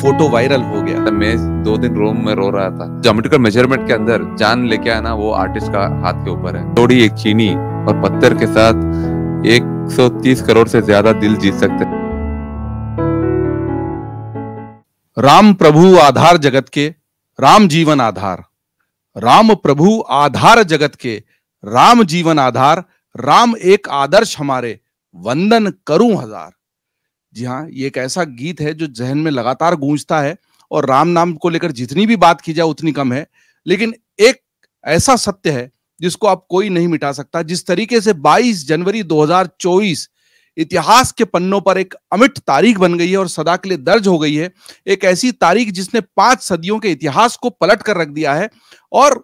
Photo viral हो गया तो मैं दो दिन रोम में रो रहा था जोमेट्रिकल मेजरमेंट के अंदर जान लेके आना वो आर्टिस्ट का हाथ के ऊपर है थोड़ी एक चीनी और पत्थर के साथ 130 करोड़ से ज्यादा दिल जीत सकते राम प्रभु आधार जगत के राम जीवन आधार राम प्रभु आधार जगत के राम जीवन आधार राम एक आदर्श हमारे वंदन करूं हजार जी हाँ ये एक ऐसा गीत है जो जहन में लगातार गूंजता है और राम नाम को लेकर जितनी भी बात की जाए उतनी कम है लेकिन एक ऐसा सत्य है जिसको आप कोई नहीं मिटा सकता जिस तरीके से 22 जनवरी 2024 इतिहास के पन्नों पर एक अमिट तारीख बन गई है और सदा के लिए दर्ज हो गई है एक ऐसी तारीख जिसने पांच सदियों के इतिहास को पलट कर रख दिया है और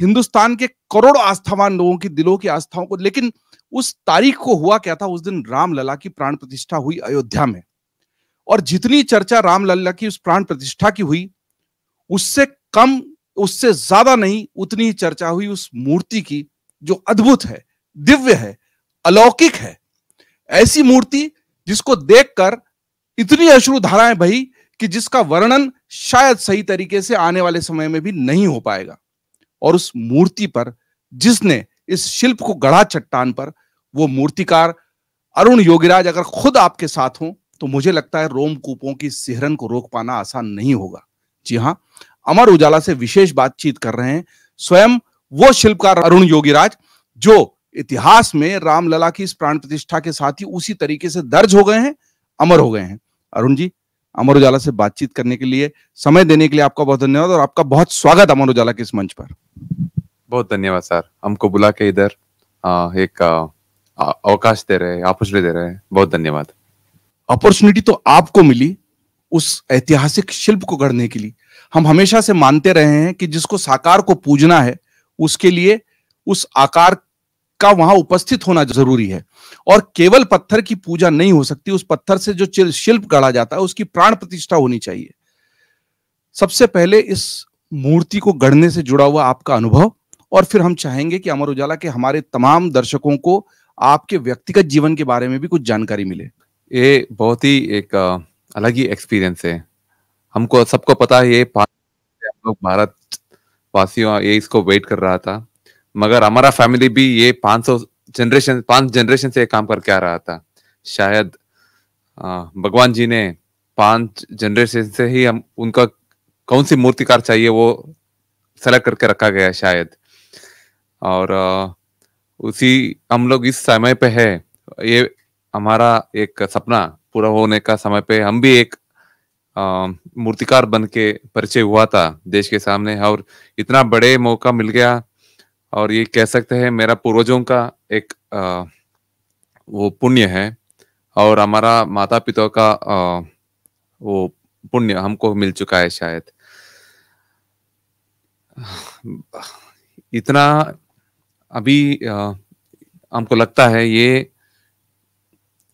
हिंदुस्तान के करोड़ों आस्थावान लोगों की दिलों की आस्थाओं को लेकिन उस तारीख को हुआ क्या था उस दिन रामलला की प्राण प्रतिष्ठा हुई अयोध्या में और जितनी चर्चा रामलला की उस प्राण प्रतिष्ठा की हुई उससे कम उससे ज्यादा नहीं उतनी चर्चा हुई उस मूर्ति की जो अद्भुत है दिव्य है अलौकिक है ऐसी मूर्ति जिसको देखकर इतनी अश्रु धाराएं भई कि जिसका वर्णन शायद सही तरीके से आने वाले समय में भी नहीं हो पाएगा और उस मूर्ति पर जिसने इस शिल्प को गढ़ा चट्टान पर वो मूर्तिकार अरुण योगीराज अगर खुद आपके साथ हो तो मुझे लगता है रोम कूपों की सिहरन को रोक पाना आसान नहीं होगा जी हाँ अमर उजाला से विशेष बातचीत कर रहे हैं स्वयं वो शिल्पकार अरुण योगीराज जो इतिहास में रामलला की इस प्राण प्रतिष्ठा के साथ ही उसी तरीके से दर्ज हो गए हैं अमर हो गए हैं अरुण जी अमर उजाला से बातचीत करने के लिए समय देने के लिए आपका बहुत धन्यवाद और आपका बहुत स्वागत अमर उजाला के इस मंच पर बहुत धन्यवाद सर हमको बुला के इधर एक अवकाश दे रहे हैं अपॉर्चुनिटी दे रहे हैं बहुत धन्यवाद अपॉर्चुनिटी तो आपको मिली उस ऐतिहासिक शिल्प को गढ़ने के लिए हम हमेशा से मानते रहे हैं कि जिसको साकार को पूजना है उसके लिए उस आकार का वहां उपस्थित होना जरूरी है और केवल पत्थर की पूजा नहीं हो सकती उस पत्थर से जो शिल्प गढ़ा जाता है उसकी प्राण प्रतिष्ठा होनी चाहिए सबसे पहले इस मूर्ति को गढ़ने से जुड़ा हुआ आपका अनुभव और फिर हम चाहेंगे कि अमर उजाला के हमारे तमाम दर्शकों को आपके व्यक्तिगत जीवन के बारे में भी कुछ जानकारी मिले ये बहुत ही एक अलग ही एक्सपीरियंस है हमको सबको पता है ये भारत वासियों ये इसको वेट कर रहा था मगर हमारा फैमिली भी ये पांच सौ जनरेशन पांच जनरेशन से काम करके आ रहा था शायद भगवान जी ने पांच जनरेशन से ही हम उनका कौन सी मूर्तिकार चाहिए वो सेलेक्ट करके रखा गया शायद और उसी हम लोग इस समय पे है ये हमारा एक सपना पूरा होने का समय पे हम भी एक मूर्तिकार बन के परिचय हुआ था देश के सामने और इतना बड़े मौका मिल गया और ये कह सकते हैं मेरा पूर्वजों का एक आ, वो पुण्य है और हमारा माता पिता का आ, वो पुण्य हमको मिल चुका है शायद इतना अभी आ, हमको लगता है ये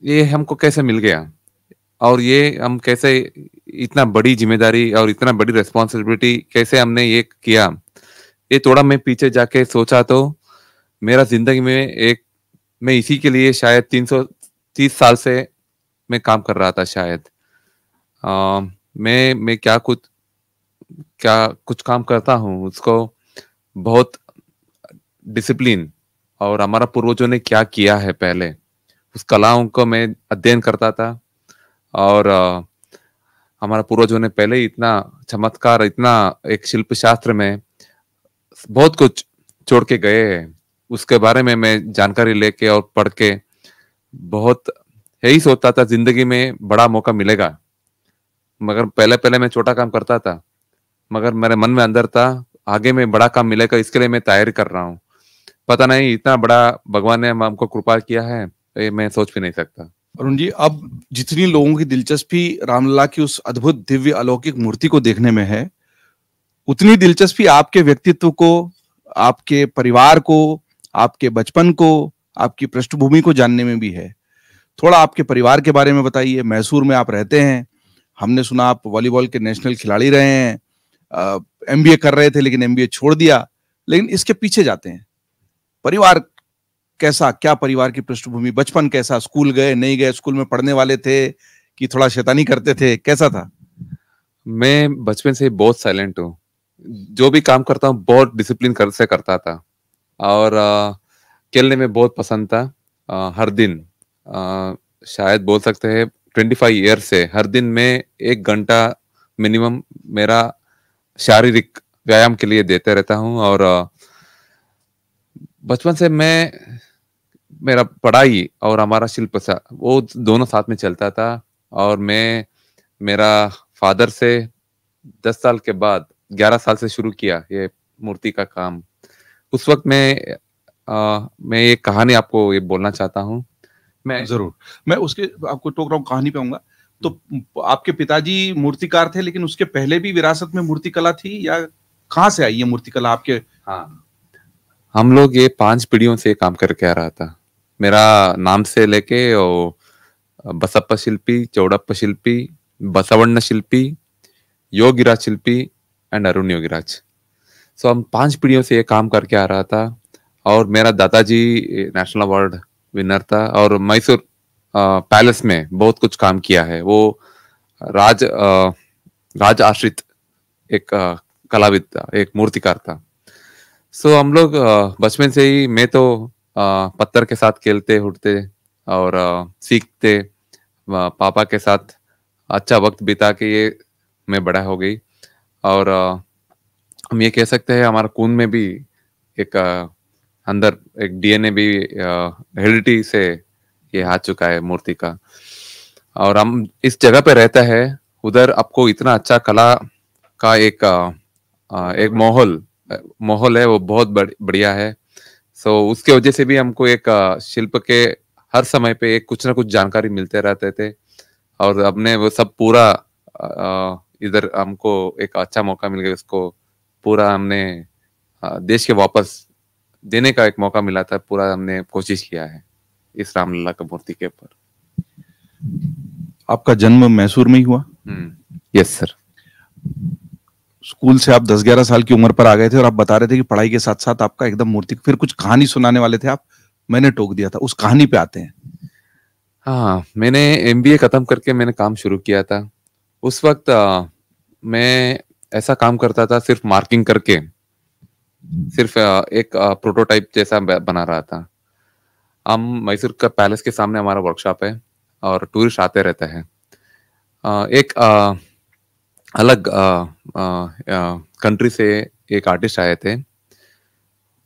ये हमको कैसे मिल गया और ये हम कैसे इतना बड़ी जिम्मेदारी और इतना बड़ी रेस्पॉन्सिबिलिटी कैसे हमने ये किया ये थोड़ा मैं पीछे जाके सोचा तो मेरा जिंदगी में एक मैं इसी के लिए शायद तीन सौ तीस साल से मैं काम कर रहा था शायद आ, मैं मैं क्या कुछ क्या कुछ काम करता हूँ उसको बहुत डिसिप्लिन और हमारा पूर्वजों ने क्या किया है पहले उस कलाओं को मैं अध्ययन करता था और हमारा पूर्वजों ने पहले इतना चमत्कार इतना एक शिल्प शास्त्र में बहुत कुछ छोड़ के गए हैं उसके बारे में मैं जानकारी लेके और पढ़ के बहुत यही सोचता था जिंदगी में बड़ा मौका मिलेगा मगर पहले पहले मैं छोटा काम करता था मगर मेरे मन में अंदर था आगे में बड़ा काम मिलेगा इसके लिए मैं तैयारी कर रहा हूँ पता नहीं इतना बड़ा भगवान ने हमको कृपा किया है ये मैं सोच भी नहीं सकता अरुण जी अब जितनी लोगों की दिलचस्पी रामलला की उस अद्भुत दिव्य अलौकिक मूर्ति को देखने में है उतनी दिलचस्पी आपके व्यक्तित्व को आपके परिवार को आपके बचपन को आपकी पृष्ठभूमि को जानने में भी है थोड़ा आपके परिवार के बारे में बताइए मैसूर में आप रहते हैं हमने सुना आप वॉलीबॉल के नेशनल खिलाड़ी रहे हैं एम कर रहे थे लेकिन एम छोड़ दिया लेकिन इसके पीछे जाते हैं परिवार कैसा क्या परिवार की पृष्ठभूमि बचपन कैसा स्कूल गए नहीं गए स्कूल में पढ़ने वाले थे कि थोड़ा शैतानी करते थे कैसा था मैं बचपन से बहुत साइलेंट हूँ जो भी काम करता हूँ बहुत डिसिप्लिन कर से करता था और खेलने में बहुत पसंद था आ, हर दिन आ, शायद बोल सकते हैं ट्वेंटी फाइव ईयर से हर दिन में एक घंटा मिनिमम मेरा शारीरिक व्यायाम के लिए देते रहता हूँ और बचपन से मैं मेरा पढ़ाई और हमारा शिल्प वो दोनों साथ में चलता था और मैं मेरा फादर से दस साल के बाद ग्यारह साल से शुरू किया ये मूर्ति का काम उस वक्त मैं आ, मैं ये कहानी आपको ये बोलना चाहता हूँ मैं जरूर मैं उसके आपको टोक रहा हूँ कहानी पे आऊंगा तो आपके पिताजी मूर्तिकार थे लेकिन उसके पहले भी विरासत में मूर्तिकला थी या कहाँ से आई ये मूर्तिकला आपके हाँ हम लोग ये पांच पीढ़ियों से काम करके आ रहा था मेरा नाम से लेके और बसप्पा शिल्पी चौड़प्पा शिल्पी बसवर्ण शिल्पी योगिरा शिल्पी एंड अरुण योगीराज सो हम पांच पीढ़ियों से ये काम करके आ रहा था और मेरा दादाजी नेशनल अवार्ड विनर था और मैसूर पैलेस में बहुत कुछ काम किया है वो राज आ, राज आश्रित एक कलाविद था एक मूर्तिकार था सो हम लोग बचपन से ही मैं तो पत्थर के साथ खेलते उठते और सीखते पापा के साथ अच्छा वक्त बिता के ये मैं बड़ा हो गई और हम ये कह सकते हैं हमारा खून में भी एक अंदर एक डीएनए भी हेरिडिटी से ये आ चुका है मूर्ति का और हम इस जगह पे रहता है उधर आपको इतना अच्छा कला का एक एक माहौल माहौल है वो बहुत बढ़िया है सो so, उसके वजह से भी हमको एक शिल्प के हर समय पे एक कुछ ना कुछ जानकारी मिलते रहते थे और हमने वो सब पूरा इधर हमको एक अच्छा मौका मिल गया उसको पूरा हमने देश के वापस देने का एक मौका मिला था पूरा हमने कोशिश किया है इस रामलला के मूर्ति के ऊपर आपका जन्म मैसूर में ही हुआ यस हम्म, सर स्कूल से आप 10-11 साल की उम्र पर आ गए थे और आप बता रहे थे कि पढ़ाई के साथ साथ आपका एकदम मूर्ति फिर कुछ कहानी सुनाने वाले थे आप मैंने टोक दिया था उस कहानी पे आते हैं हाँ मैंने एमबीए खत्म करके मैंने काम शुरू किया था उस वक्त आ, मैं ऐसा काम करता था सिर्फ मार्किंग करके सिर्फ आ, एक प्रोटोटाइप जैसा बना रहा था हम मैसूर का पैलेस के सामने हमारा वर्कशॉप है और टूरिस्ट आते रहते हैं एक आ, अलग कंट्री से एक आर्टिस्ट आए थे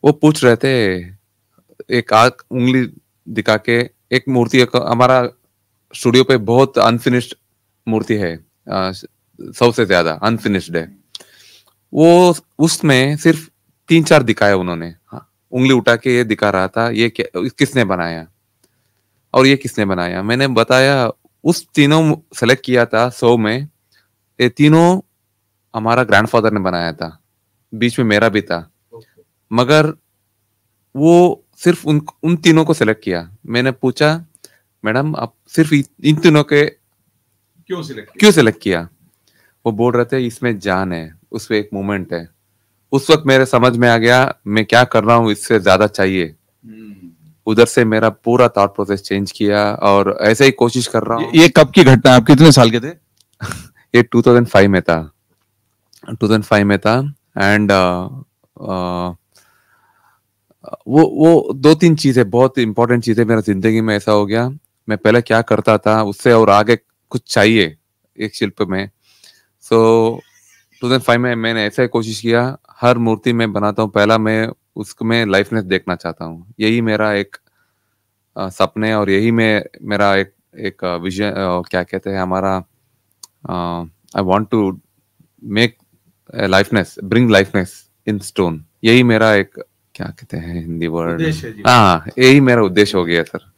वो पूछ रहे थे एक आग उंगली दिखा के एक मूर्ति हमारा स्टूडियो पे बहुत अनफिनिश्ड मूर्ति है सबसे ज्यादा अनफिनिश्ड है वो उसमें सिर्फ तीन चार दिखाया उन्होंने हाँ, उंगली उठा के ये दिखा रहा था ये क्या किसने बनाया और ये किसने बनाया मैंने बताया उस तीनों सेलेक्ट किया था सो में ये तीनों हमारा ग्रैंडफादर ने बनाया था बीच में मेरा भी था मगर वो सिर्फ उन उन तीनों को सेलेक्ट किया मैंने पूछा मैडम आप सिर्फ इन तीनों के क्यों सिलेक्ट क्यों सिलेक्ट किया वो बोल रहे थे इसमें जान है उसमें एक मोमेंट है उस वक्त मेरे समझ में आ गया मैं क्या कर रहा हूँ इससे ज्यादा चाहिए हम्म। उधर से मेरा पूरा थॉट प्रोसेस चेंज किया और ऐसे ही कोशिश कर रहा हूँ ये, ये कब की घटना है आप कितने साल के थे ये 2005 में था 2005 में था एंड uh, uh, वो वो दो तीन चीजें बहुत इंपॉर्टेंट चीजें मेरा जिंदगी में ऐसा हो गया मैं पहले क्या करता था उससे और आगे कुछ चाहिए एक शिल्प में सो टू थाउजेंड फाइव में मैंने ऐसा कोशिश किया हर मूर्ति में बनाता हूँ पहला मैं उसमें लाइफनेस देखना चाहता हूँ यही मेरा एक आ, सपने और यही में मेरा एक एक विजन क्या कहते हैं हमारा I want to make lifeness bring lifeness in stone यही मेरा एक क्या कहते हैं हिंदी वर्ड हाँ यही मेरा उद्देश्य हो गया सर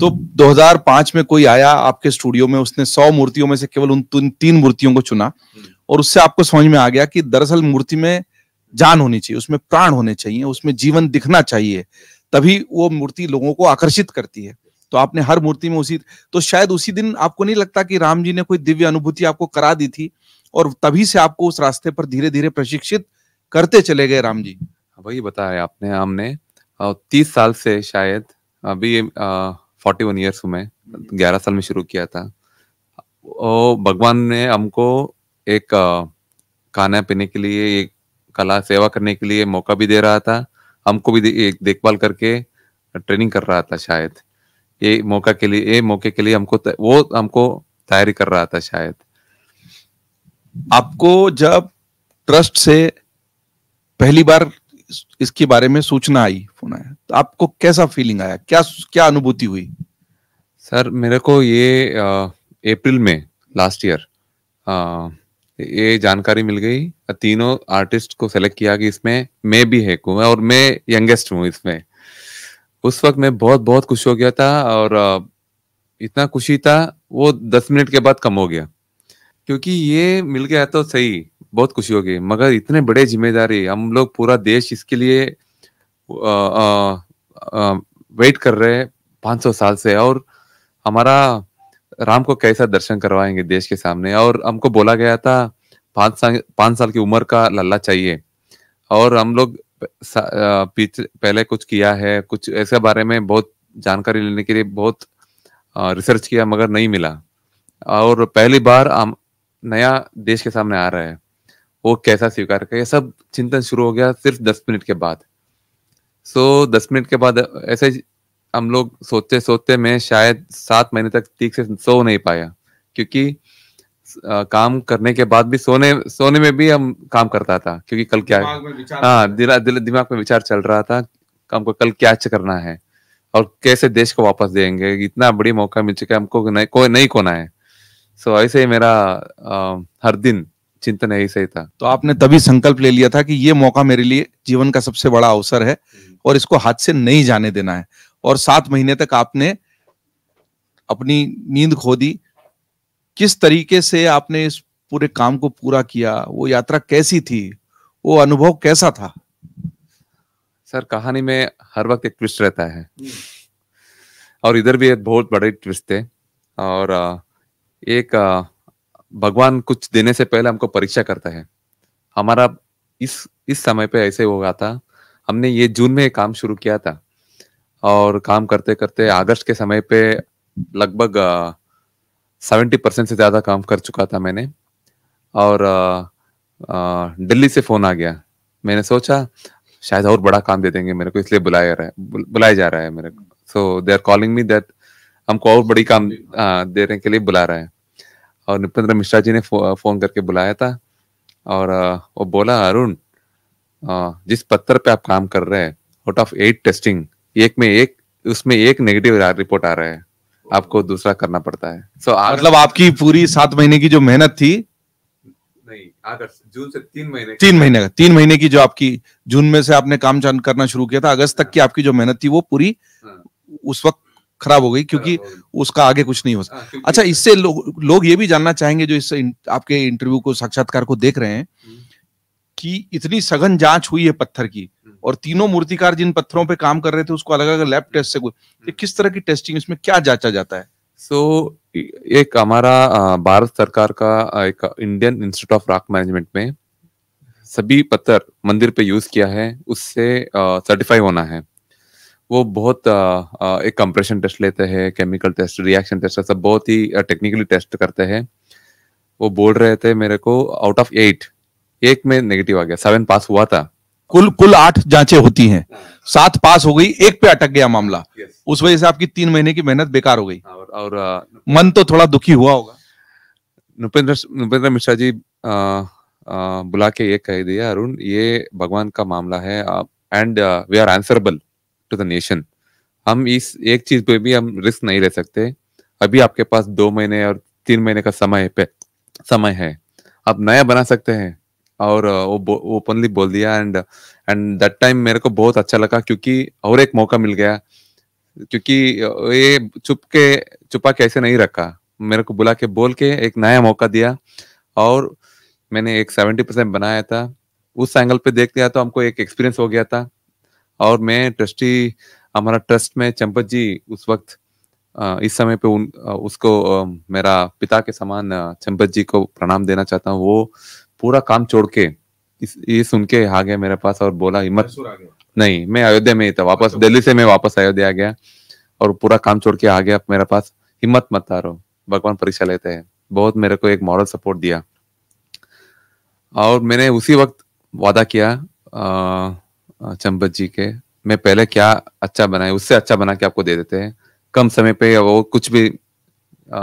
तो 2005 में कोई आया आपके स्टूडियो में उसने 100 मूर्तियों में से केवल उन तीन मूर्तियों को चुना हम्म। और उससे आपको समझ में आ गया कि दरअसल मूर्ति में जान होनी चाहिए उसमें प्राण होने चाहिए उसमें जीवन दिखना चाहिए तभी वो मूर्ति लोगों को आकर्षित करती है तो आपने हर मूर्ति में उसी तो शायद उसी दिन आपको नहीं लगता कि राम जी ने कोई दिव्य अनुभूति आपको करा दी थी और तभी से आपको उस रास्ते पर धीरे धीरे प्रशिक्षित करते चले गए राम जी वही बताया आपने हमने तीस साल से शायद अभी फोर्टी वन ईयर्स में ग्यारह साल में शुरू किया था और भगवान ने हमको एक खाना पीने के लिए एक कला सेवा करने के लिए मौका भी दे रहा था हमको भी एक देखभाल करके ट्रेनिंग कर रहा था शायद ये मौका के लिए ये मौके के लिए हमको वो हमको तैयारी कर रहा था शायद आपको जब ट्रस्ट से पहली बार इसके बारे में सूचना आई फोन आया तो आपको कैसा फीलिंग आया क्या क्या अनुभूति हुई सर मेरे को ये अप्रैल में लास्ट ईयर ये जानकारी मिल गई तीनों आर्टिस्ट को सेलेक्ट किया कि इसमें मैं भी है कुमें और मैं यंगेस्ट हूँ इसमें उस वक्त मैं बहुत बहुत खुश हो गया था और इतना खुशी था वो दस मिनट के बाद कम हो गया क्योंकि ये मिल गया तो सही बहुत खुशी होगी मगर इतने बड़े जिम्मेदारी हम लोग पूरा देश इसके लिए आ, आ, आ, वेट कर रहे हैं 500 साल से और हमारा राम को कैसा दर्शन करवाएंगे देश के सामने और हमको बोला गया था पांच साल पांच साल की उम्र का लल्ला चाहिए और हम लोग पीछे पहले कुछ किया है कुछ ऐसे बारे में बहुत जानकारी लेने के लिए बहुत रिसर्च किया मगर नहीं मिला और पहली बार नया देश के सामने आ रहा है वो कैसा स्वीकार करे सब चिंतन शुरू हो गया सिर्फ दस मिनट के बाद सो so, दस मिनट के बाद ऐसे हम लोग सोचते सोचते मैं शायद सात महीने तक ठीक से सो नहीं पाया क्योंकि आ, काम करने के बाद भी सोने सोने में भी हम काम करता था क्योंकि कल क्या हाँ दिला, दिल दिमाग में विचार चल रहा था हमको कल क्या करना है और कैसे देश को वापस देंगे इतना बड़ी मौका मिल चुका है हमको नहीं, कोई नहीं कोना है सो ऐसे ही मेरा आ, हर दिन चिंतन यही सही था तो आपने तभी संकल्प ले लिया था कि ये मौका मेरे लिए जीवन का सबसे बड़ा अवसर है हम्म। और इसको हाथ से नहीं जाने देना है और सात महीने तक आपने अपनी नींद खो दी किस तरीके से आपने इस पूरे काम को पूरा किया वो यात्रा कैसी थी वो अनुभव कैसा था सर कहानी में हर वक्त एक ट्विस्ट रहता है हम्म। और इधर भी एक बहुत बड़े ट्विस्ट थे और आ, एक भगवान कुछ देने से पहले हमको परीक्षा करता है हमारा इस इस समय पे ऐसे हो गया था हमने ये जून में काम शुरू किया था और काम करते करते अगस्त के समय पे लगभग सेवेंटी परसेंट से ज़्यादा काम कर चुका था मैंने और दिल्ली से फ़ोन आ गया मैंने सोचा शायद और बड़ा काम दे देंगे मेरे को इसलिए बुलाया रहा है बुलाया जा रहा है मेरे को so they are calling me that हमको और बड़ी काम देने के लिए बुला रहा है और निपेंद्र मिश्रा जी ने फो, फोन करके बुलाया था और वो बोला अरुण जिस पत्थर पे आप काम कर रहे हैं आउट ऑफ एट टेस्टिंग एक में एक उसमें एक नेगेटिव रिपोर्ट आ रहा है आपको दूसरा करना पड़ता है सो so, मतलब आपकी पूरी सात महीने की जो मेहनत थी नहीं अगस्त जून से तीन महीने तीन महीने का तीन महीने की जो आपकी जून में से आपने काम करना शुरू किया था अगस्त तक की आपकी जो मेहनत थी वो पूरी हाँ। उस वक्त खराब हो गई क्योंकि उसका आगे कुछ नहीं हो हाँ, सकता अच्छा इससे लोग लोग ये भी जानना चाहेंगे जो इस आपके इंटरव्यू को साक्षात्कार को देख रहे हैं हम्म। कि इतनी सघन जांच हुई है पत्थर की हम्म। और तीनों मूर्तिकार जिन पत्थरों पे काम कर रहे थे उसको अलग अलग लैब टेस्ट से कुछ हम्म। किस तरह की टेस्टिंग इसमें क्या जांचा जाता है सो so, एक हमारा भारत सरकार का एक Indian Institute of Rock Management में सभी पत्थर मंदिर पे यूज किया है उससे सर्टिफाई होना है वो बहुत आ, आ, एक कंप्रेशन टेस्ट लेते हैं केमिकल टेस्ट रिएक्शन टेस्ट सब बहुत ही टेक्निकली टेस्ट करते हैं वो बोल रहे थे मेरे को आउट ऑफ एट एक में नेगेटिव आ गया सेवन पास हुआ था कुल कुल आठ जांचें होती हैं हाँ। सात पास हो गई एक पे अटक गया मामला yes. उस वजह से आपकी तीन महीने की मेहनत बेकार हो गई हाँ, और, और आ, मन तो थोड़ा दुखी हुआ होगा नुपेंद्र नुपेंद्र मिश्रा जी आ, आ, बुला के ये कह दिया अरुण ये भगवान का मामला है and we are answerable to the nation हम इस एक चीज पे भी हम रिस्क नहीं ले सकते अभी आपके पास दो महीने और तीन महीने का समय पे समय है आप नया बना सकते हैं और वो ओपनली बोल दिया एंड एंड दैट टाइम मेरे को बहुत अच्छा लगा क्योंकि और एक मौका मिल गया क्योंकि ये चुप के चुपा कैसे नहीं रखा मेरे को बुला के बोल के एक नया मौका दिया और मैंने एक सेवेंटी परसेंट बनाया था उस एंगल पे देख लिया तो हमको एक एक्सपीरियंस हो गया था और मैं ट्रस्टी हमारा ट्रस्ट में चंपत जी उस वक्त इस समय पे उन उसको मेरा पिता के समान चंपत जी को प्रणाम देना चाहता हूँ वो पूरा काम छोड़ के इस ये सुन के आ गया मेरे पास और बोला हिम्मत नहीं मैं अयोध्या में ही था वापस दिल्ली से मैं वापस अयोध्या आ गया और पूरा काम छोड़ के आ गया मेरे पास हिम्मत मत हारो भगवान परीक्षा लेते हैं बहुत मेरे को एक मॉरल सपोर्ट दिया और मैंने उसी वक्त वादा किया चंपत जी के मैं पहले क्या अच्छा बनाए उससे अच्छा बना के आपको दे देते हैं कम समय पे वो कुछ भी आ,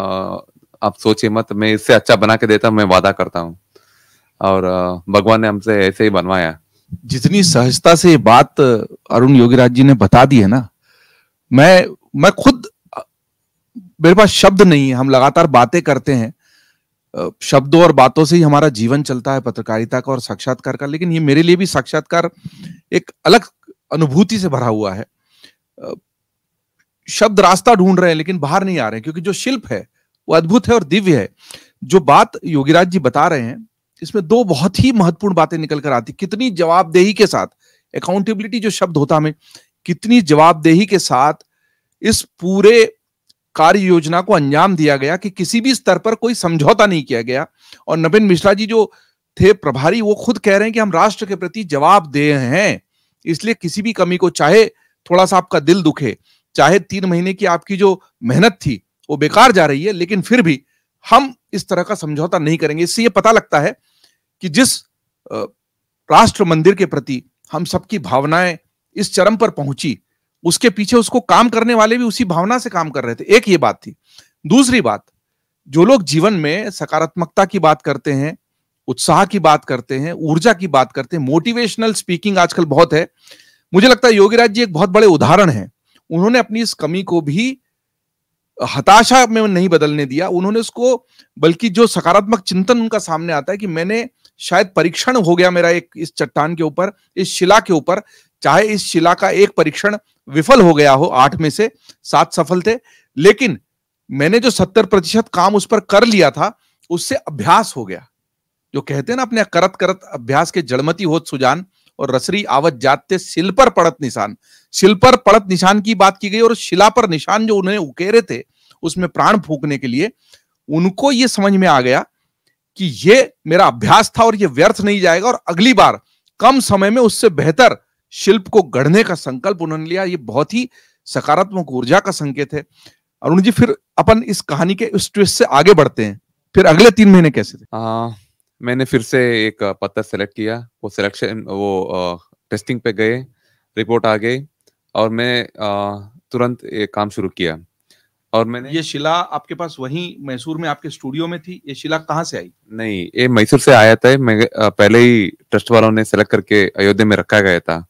आप सोचिए मत मैं इससे अच्छा बना के देता हूँ मैं वादा करता हूँ और भगवान ने हमसे ऐसे ही बनवाया जितनी सहजता से ये बात अरुण योगीराज जी ने बता दी है ना मैं मैं खुद मेरे पास शब्द नहीं है हम लगातार बातें करते हैं शब्दों और बातों से ही हमारा जीवन चलता है पत्रकारिता का और साक्षात्कार का लेकिन ये मेरे लिए भी साक्षात्कार एक अलग अनुभूति से भरा हुआ है शब्द रास्ता ढूंढ रहे हैं लेकिन बाहर नहीं आ रहे क्योंकि जो शिल्प है वो अद्भुत है और दिव्य है जो बात योगीराज जी बता रहे हैं इसमें दो बहुत ही महत्वपूर्ण बातें निकल कर आती कितनी जवाबदेही के साथ अकाउंटेबिलिटी जो शब्द होता हमें कितनी जवाबदेही के साथ इस पूरे कार्य योजना को अंजाम दिया गया कि किसी भी स्तर पर कोई समझौता नहीं किया गया और नवीन मिश्रा जी जो थे प्रभारी वो खुद कह रहे हैं कि हम राष्ट्र के प्रति जवाबदेह हैं इसलिए किसी भी कमी को चाहे थोड़ा सा आपका दिल दुखे चाहे तीन महीने की आपकी जो मेहनत थी वो बेकार जा रही है लेकिन फिर भी हम इस तरह का समझौता नहीं करेंगे इससे ये पता लगता है कि जिस राष्ट्र मंदिर के प्रति हम सबकी भावनाएं इस चरम पर पहुंची उसके पीछे उसको काम करने वाले भी उसी भावना से काम कर रहे थे एक ये बात थी दूसरी बात जो लोग जीवन में सकारात्मकता की बात करते हैं उत्साह की बात करते हैं ऊर्जा की बात करते हैं मोटिवेशनल स्पीकिंग आजकल बहुत है मुझे लगता है योगीराज जी एक बहुत बड़े उदाहरण है उन्होंने अपनी इस कमी को भी हताशा में नहीं बदलने दिया उन्होंने उसको बल्कि जो सकारात्मक चिंतन उनका सामने आता है कि मैंने शायद परीक्षण हो गया मेरा एक इस चट्टान के ऊपर इस शिला के ऊपर चाहे इस शिला का एक परीक्षण विफल हो गया हो आठ में से सात सफल थे लेकिन मैंने जो सत्तर प्रतिशत काम उस पर कर लिया था उससे अभ्यास हो गया जो कहते हैं ना अपने करत करत अभ्यास के जड़मती होत सुजान और रसरी आवत जाते सिल पर पड़त निशान सिल पर पड़त निशान की बात की गई और शिला पर निशान जो उन्होंने उकेरे थे उसमें प्राण फूकने के लिए उनको ये समझ में आ गया कि ये मेरा अभ्यास था और ये व्यर्थ नहीं जाएगा और अगली बार कम समय में उससे बेहतर शिल्प को गढ़ने का संकल्प उन्होंने लिया ये बहुत ही सकारात्मक ऊर्जा का संकेत है अरुण जी फिर अपन इस कहानी के उस ट्विस्ट से आगे बढ़ते हैं फिर अगले तीन महीने कैसे थे आ, मैंने फिर से एक पत्थर सेलेक्ट किया वो सिलेक्शन वो आ, टेस्टिंग पे गए रिपोर्ट आ गई और मैं आ, तुरंत एक काम शुरू किया और मैंने ये शिला आपके पास वही मैसूर में आपके स्टूडियो में थी ये शिला कहाँ से आई नहीं ये मैसूर से आया था मैं पहले ही ट्रस्ट वालों ने सेलेक्ट करके अयोध्या में रखा गया था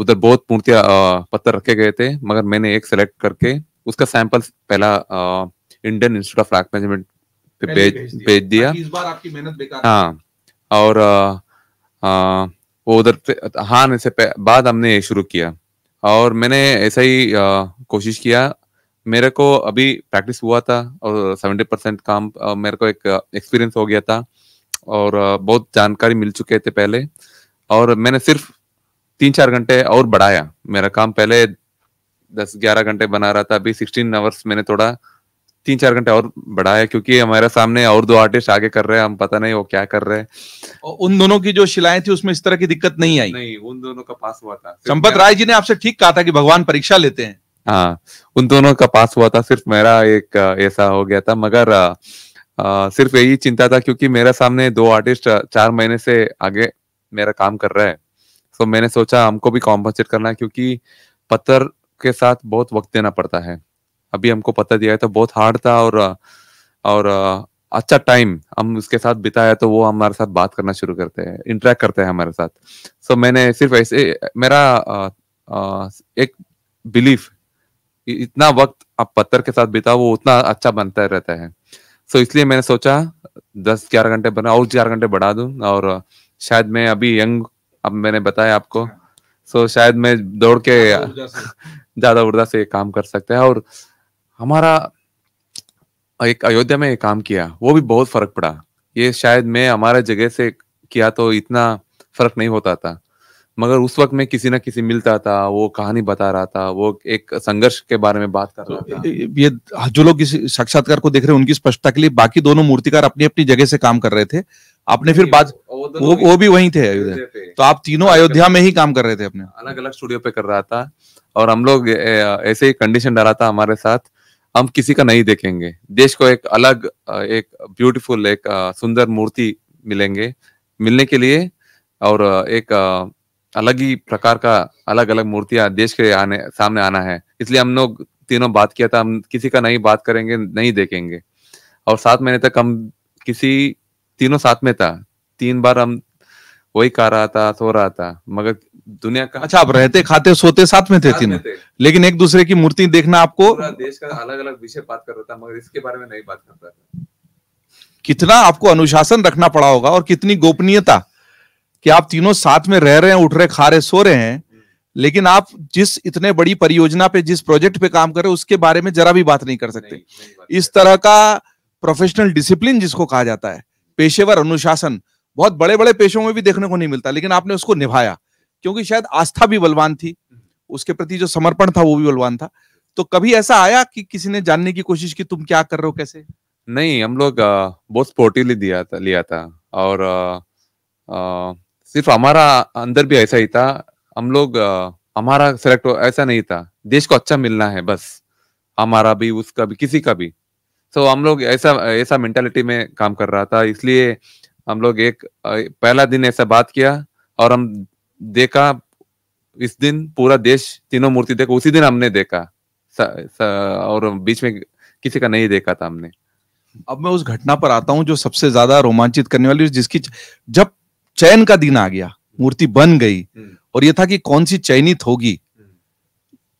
उधर बहुत मूर्तियां पत्थर रखे गए थे मगर मैंने एक सेलेक्ट करके उसका सैंपल पहला Indian Institute of Rack Management पे भेज भेज दिया इस बार आपकी मेहनत बेकार हाँ और वो उधर हाँ से बाद हमने शुरू किया और मैंने ऐसा ही आ, कोशिश किया मेरे को अभी प्रैक्टिस हुआ था और सेवेंटी परसेंट काम मेरे को एक एक्सपीरियंस हो गया था और बहुत जानकारी मिल चुके थे पहले और मैंने सिर्फ तीन चार घंटे और बढ़ाया मेरा काम पहले दस ग्यारह घंटे बना रहा था अभी सिक्सटीन आवर्स मैंने थोड़ा तीन चार घंटे और बढ़ाया क्योंकि हमारे सामने और दो आर्टिस्ट आगे कर रहे हैं हम पता नहीं वो क्या कर रहे हैं उन दोनों की जो शिलाएं थी उसमें इस तरह की दिक्कत नहीं आई नहीं उन दोनों का पास हुआ था चंपत राय जी ने आपसे ठीक कहा था कि भगवान परीक्षा लेते हैं हाँ उन दोनों का पास हुआ था सिर्फ मेरा एक ऐसा हो गया था मगर आ, सिर्फ यही चिंता था क्योंकि मेरा सामने दो आर्टिस्ट चार महीने से आगे मेरा काम कर रहा है सो तो so, मैंने सोचा हमको भी कॉम्पनसेट करना है क्योंकि पत्थर के साथ बहुत वक्त देना पड़ता है अभी हमको पता दिया है तो बहुत हार्ड था और और अच्छा टाइम हम उसके साथ बिताया तो वो हमारे साथ बात करना शुरू करते हैं इंटरेक्ट करते हैं हमारे साथ सो so, मैंने सिर्फ ऐसे मेरा आ, आ, एक बिलीफ इतना वक्त आप पत्थर के साथ बिताओ वो उतना अच्छा बनता रहता है सो so, इसलिए मैंने सोचा दस ग्यारह घंटे बना और चार घंटे बढ़ा दूं और शायद मैं अभी यंग अब मैंने बताया आपको सो हाँ। शायद मैं दौड़ के ज्यादा ऊर्जा से काम कर सकते हैं और हमारा एक अयोध्या में काम किया वो भी बहुत फर्क पड़ा ये शायद मैं हमारे जगह से किया तो इतना फर्क नहीं होता था मगर उस वक्त में किसी ना किसी मिलता था वो कहानी बता रहा था वो एक संघर्ष के बारे में बात कर तो रहा था ये जो लोग इस साक्षात्कार को देख रहे हैं उनकी स्पष्टता के लिए बाकी दोनों मूर्तिकार अपनी अपनी जगह से काम कर रहे थे आपने फिर बात वो वो भी वहीं थे अयोध्या तो आप तीनों अयोध्या में ही काम कर रहे थे अपने अलग अलग स्टूडियो पे कर रहा था और हम लोग ऐसे ही कंडीशन डाला था हमारे साथ हम किसी का नहीं देखेंगे देश को एक अलग एक ब्यूटीफुल एक सुंदर मूर्ति मिलेंगे मिलने के लिए और एक अलग ही प्रकार का अलग अलग मूर्तियां देश के आने सामने आना है इसलिए हम लोग तीनों बात किया था हम किसी का नहीं बात करेंगे नहीं देखेंगे और सात महीने तक हम किसी तीनों साथ में था तीन बार हम वही खा रहा था सो रहा था मगर दुनिया का अच्छा आप रहते खाते सोते साथ में थे तीनों लेकिन एक दूसरे की मूर्ति देखना आपको देश का अलग अलग विषय बात कर रहा था मगर इसके बारे में नहीं बात करता था कितना आपको अनुशासन रखना पड़ा होगा और कितनी गोपनीयता कि आप तीनों साथ में रह रहे हैं उठ रहे खा रहे सो रहे हैं लेकिन आप जिस इतने बड़ी परियोजना पे जिस प्रोजेक्ट पे काम कर रहे हो उसके बारे में जरा भी बात नहीं कर सकते नहीं, नहीं इस तरह का प्रोफेशनल डिसिप्लिन जिसको कहा जाता है पेशेवर अनुशासन बहुत बड़े बड़े पेशों में भी देखने को नहीं मिलता लेकिन आपने उसको निभाया क्योंकि शायद आस्था भी बलवान थी उसके प्रति जो समर्पण था वो भी बलवान था तो कभी ऐसा आया कि किसी ने जानने की कोशिश की तुम क्या कर रहे हो कैसे नहीं हम लोग बहुत स्पोर्टिवली दिया था लिया था और आ, आ, सिर्फ हमारा अंदर भी ऐसा ही था हम लोग हमारा सेलेक्ट ऐसा नहीं था देश को अच्छा मिलना है बस हमारा भी उसका भी किसी का भी सो हम लोग ऐसा ऐसा मेंटेलिटी में काम कर रहा था इसलिए हम लोग एक पहला दिन ऐसा बात किया और हम देखा इस दिन पूरा देश तीनों मूर्ति देखा उसी दिन हमने देखा और बीच में किसी का नहीं देखा था हमने अब मैं उस घटना पर आता हूं जो सबसे ज्यादा रोमांचित करने वाली जिसकी जब चयन का दिन आ गया मूर्ति बन गई हम्म। और यह था कि कौन सी चयनित होगी हम्म।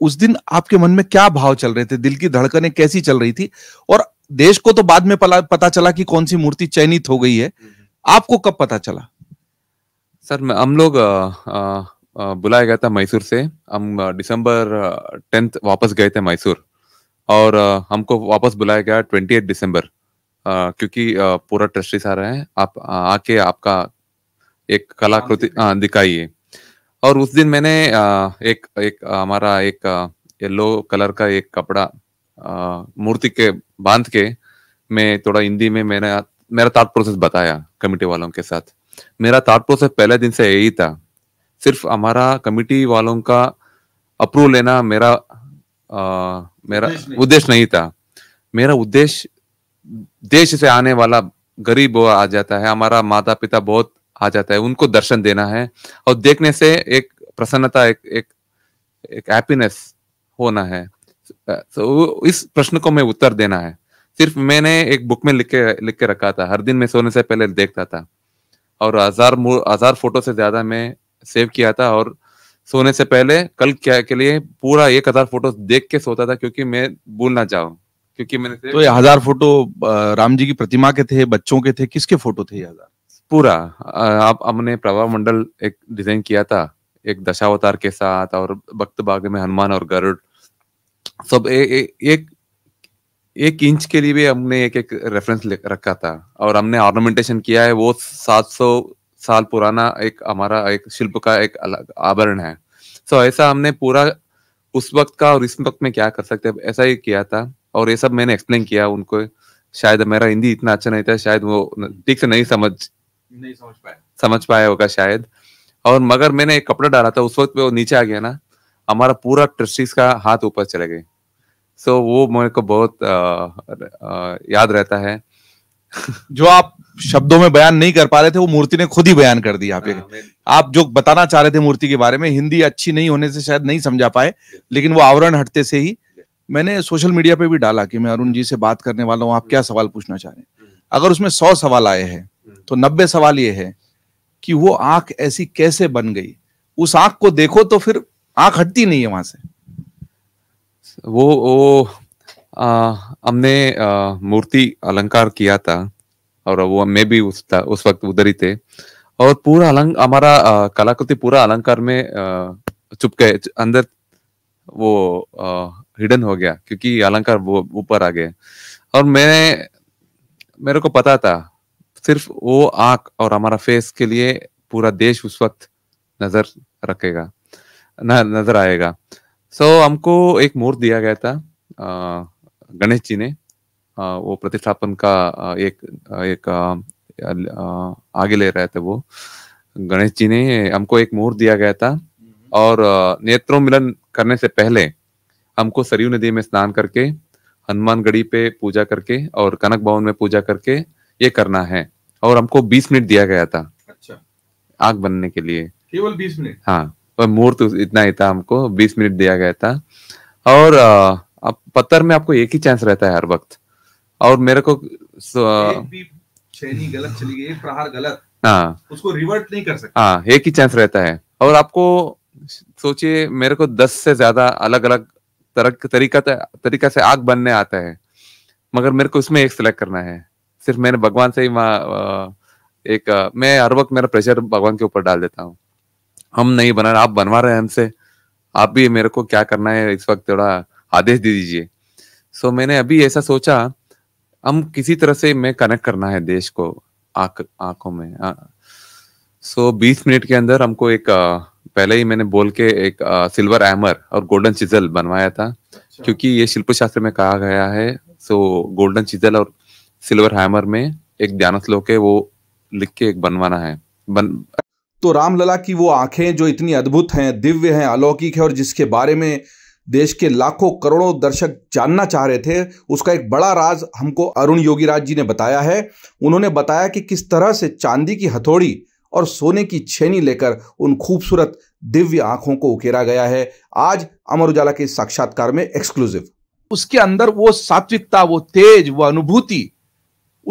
उस दिन आपके मन में क्या भाव चल रहे थे दिल की धड़कनें कैसी चल रही थी और देश को तो बाद में पता चला कि कौन सी मूर्ति चयनित हो गई है आपको कब पता चला सर हम लोग बुलाया गया था मैसूर से हम दिसंबर टेंथ वापस गए थे मैसूर और हमको वापस बुलाया गया ट्वेंटी एट दिसंबर क्योंकि पूरा ट्रस्टी सारा है आप आके आपका एक कलाकृति हाँ, दिखाइए और उस दिन मैंने एक एक हमारा एक येलो कलर का एक कपड़ा मूर्ति के बांध के मैं थोड़ा हिंदी में मैंने मेरा थाट प्रोसेस बताया कमिटी वालों के साथ मेरा थाट प्रोसेस पहले दिन से यही था सिर्फ हमारा कमिटी वालों का अप्रूव लेना मेरा आ, मेरा उद्देश्य नहीं था मेरा उद्देश्य देश से आने वाला गरीब वो आ जाता है हमारा माता पिता बहुत आ जाता है उनको दर्शन देना है और देखने से एक प्रसन्नता एक एक एक हैप्पीनेस होना है तो इस प्रश्न को मैं उत्तर देना है सिर्फ मैंने एक बुक में लिख के लिख के रखा था हर दिन मैं सोने से पहले देखता था और हजार हजार फोटो से ज्यादा मैं सेव किया था और सोने से पहले कल क्या के लिए पूरा एक हजार फोटो देख के सोता था क्योंकि मैं भूल ना जाऊं क्योंकि मैंने तो हजार फोटो राम जी की प्रतिमा के थे बच्चों के थे किसके फोटो थे हजार पूरा आप हमने प्रभाव मंडल एक डिजाइन किया था एक दशावतार के साथ और भक्त बाग में हनुमान और गरुड़ सब ए, ए, एक एक इंच के लिए भी हमने एक एक रेफरेंस रखा था और हमने ऑर्नामेंटेशन किया है वो 700 साल पुराना एक हमारा एक शिल्प का एक अलग आभरण है सो so, ऐसा हमने पूरा उस वक्त का और इस वक्त में क्या कर सकते हैं ऐसा ही किया था और ये सब मैंने एक्सप्लेन किया उनको शायद मेरा हिंदी इतना अच्छा नहीं था शायद वो ठीक से नहीं समझ नहीं समझ पाया समझ पाया होगा शायद और मगर मैंने एक कपड़ा डाला था उस वक्त वो नीचे आ गया ना हमारा पूरा ट्रस्टीज का हाथ ऊपर चले गए सो so, वो मेरे को बहुत आ, आ, याद रहता है जो आप शब्दों में बयान नहीं कर पा रहे थे वो मूर्ति ने खुद ही बयान कर दिया पे आप जो बताना चाह रहे थे मूर्ति के बारे में हिंदी अच्छी नहीं होने से शायद नहीं समझा पाए लेकिन वो आवरण हटते से ही मैंने सोशल मीडिया पे भी डाला कि मैं अरुण जी से बात करने वाला हूँ आप क्या सवाल पूछना चाह रहे हैं अगर उसमें सौ सवाल आए हैं तो नब्बे सवाल ये है कि वो आंख ऐसी कैसे बन गई उस आंख को देखो तो फिर आंख हटती नहीं है वहां से वो वो हमने मूर्ति अलंकार किया था और वो मैं भी उस था, उस वक्त उधर ही थे और पूरा अलंक हमारा कलाकृति पूरा अलंकार में चुप गए अंदर वो आ, हिडन हो गया क्योंकि अलंकार वो ऊपर आ गए और मैं मेरे को पता था सिर्फ वो आंख और हमारा फेस के लिए पूरा देश उस वक्त नजर रखेगा नजर आएगा सो so, हमको एक मुहूर्त दिया गया था गणेश जी ने वो प्रतिष्ठापन का एक एक आगे ले रहे थे वो गणेश जी ने हमको एक मुहूर्त दिया गया था और नेत्रों मिलन करने से पहले हमको सरयू नदी में स्नान करके हनुमानगढ़ी पे पूजा करके और कनक भवन में पूजा करके ये करना है और हमको बीस मिनट दिया गया था अच्छा आग बनने के लिए केवल बीस मिनट हाँ और मुहूर्त इतना ही था हमको बीस मिनट दिया गया था और अब पत्थर में आपको एक ही चांस रहता है हर वक्त और मेरे को गलत चली गई प्रहार गलत हाँ उसको रिवर्ट नहीं कर सकते हाँ एक ही चांस रहता है और आपको सोचिए मेरे को दस से ज्यादा अलग अलग तरीका तरीका से आग बनने आता है मगर मेरे को इसमें एक सिलेक्ट करना है सिर्फ मैंने भगवान से ही एक मैं हर वक्त मेरा प्रेशर भगवान के ऊपर डाल देता हूँ हम नहीं बना रहे आप बनवा रहे हैं हमसे आप भी मेरे को क्या करना है इस वक्त थोड़ा आदेश दे दीजिए सो मैंने अभी ऐसा सोचा हम किसी तरह से मैं कनेक्ट करना है देश को आंखों में सो हाँ। बीस मिनट के अंदर हमको एक पहले ही मैंने बोल के एक सिल्वर एमर और गोल्डन चिजल बनवाया था अच्छा। क्योंकि ये शिल्प शास्त्र में कहा गया है सो गोल्डन चिजल और सिल्वर हैमर में एक ध्यान श्लोक है वो लिख के एक बनवाना है बन तो रामलला की वो आंखें जो इतनी अद्भुत हैं दिव्य हैं अलौकिक है और जिसके बारे में देश के लाखों करोड़ों दर्शक जानना चाह रहे थे उसका एक बड़ा राज हमको अरुण योगीराज जी ने बताया है उन्होंने बताया कि किस तरह से चांदी की हथौड़ी और सोने की छेनी लेकर उन खूबसूरत दिव्य आंखों को उकेरा गया है आज अमर उजाला के साक्षात्कार में एक्सक्लूसिव उसके अंदर वो सात्विकता वो तेज वो अनुभूति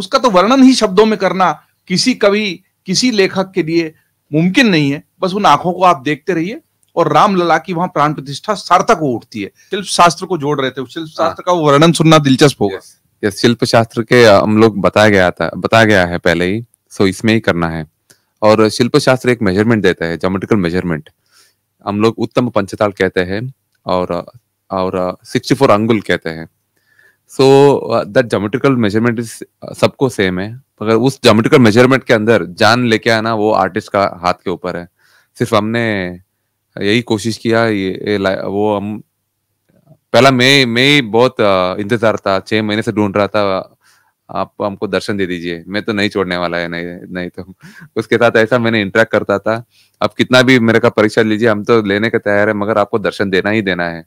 उसका तो वर्णन ही शब्दों में करना किसी कवि किसी लेखक के लिए मुमकिन नहीं है बस उन आंखों को आप देखते रहिए और रामलला की वहां प्राण प्रतिष्ठा सार्थक हो उठती है शिल्प शास्त्र को जोड़ रहे थे शिल्प शास्त्र का वर्णन सुनना दिलचस्प होगा यस शिल्प शास्त्र के हम लोग बताया गया था बताया गया है पहले ही सो इसमें ही करना है और शिल्प शास्त्र एक मेजरमेंट देता है जोमेट्रिकल मेजरमेंट हम लोग उत्तम पंचताल कहते हैं और और सिक्सटी फोर अंगुल कहते हैं so that geometrical measurement is सबको सेम है मगर उस जोमेट्रिकल मेजरमेंट के अंदर जान लेके आना वो आर्टिस्ट का हाथ के ऊपर है सिर्फ हमने uh, यही कोशिश किया ये, ये वो हम पहला मैं मैं ही बहुत uh, इंतजार था छह महीने से ढूंढ रहा था uh, आप हमको दर्शन दे दीजिए मैं तो नहीं छोड़ने वाला है नहीं नहीं तो उसके साथ ऐसा मैंने इंटरेक्ट करता था अब कितना भी मेरे का परीक्षा लीजिए हम तो लेने के तैयार है मगर आपको दर्शन देना ही देना है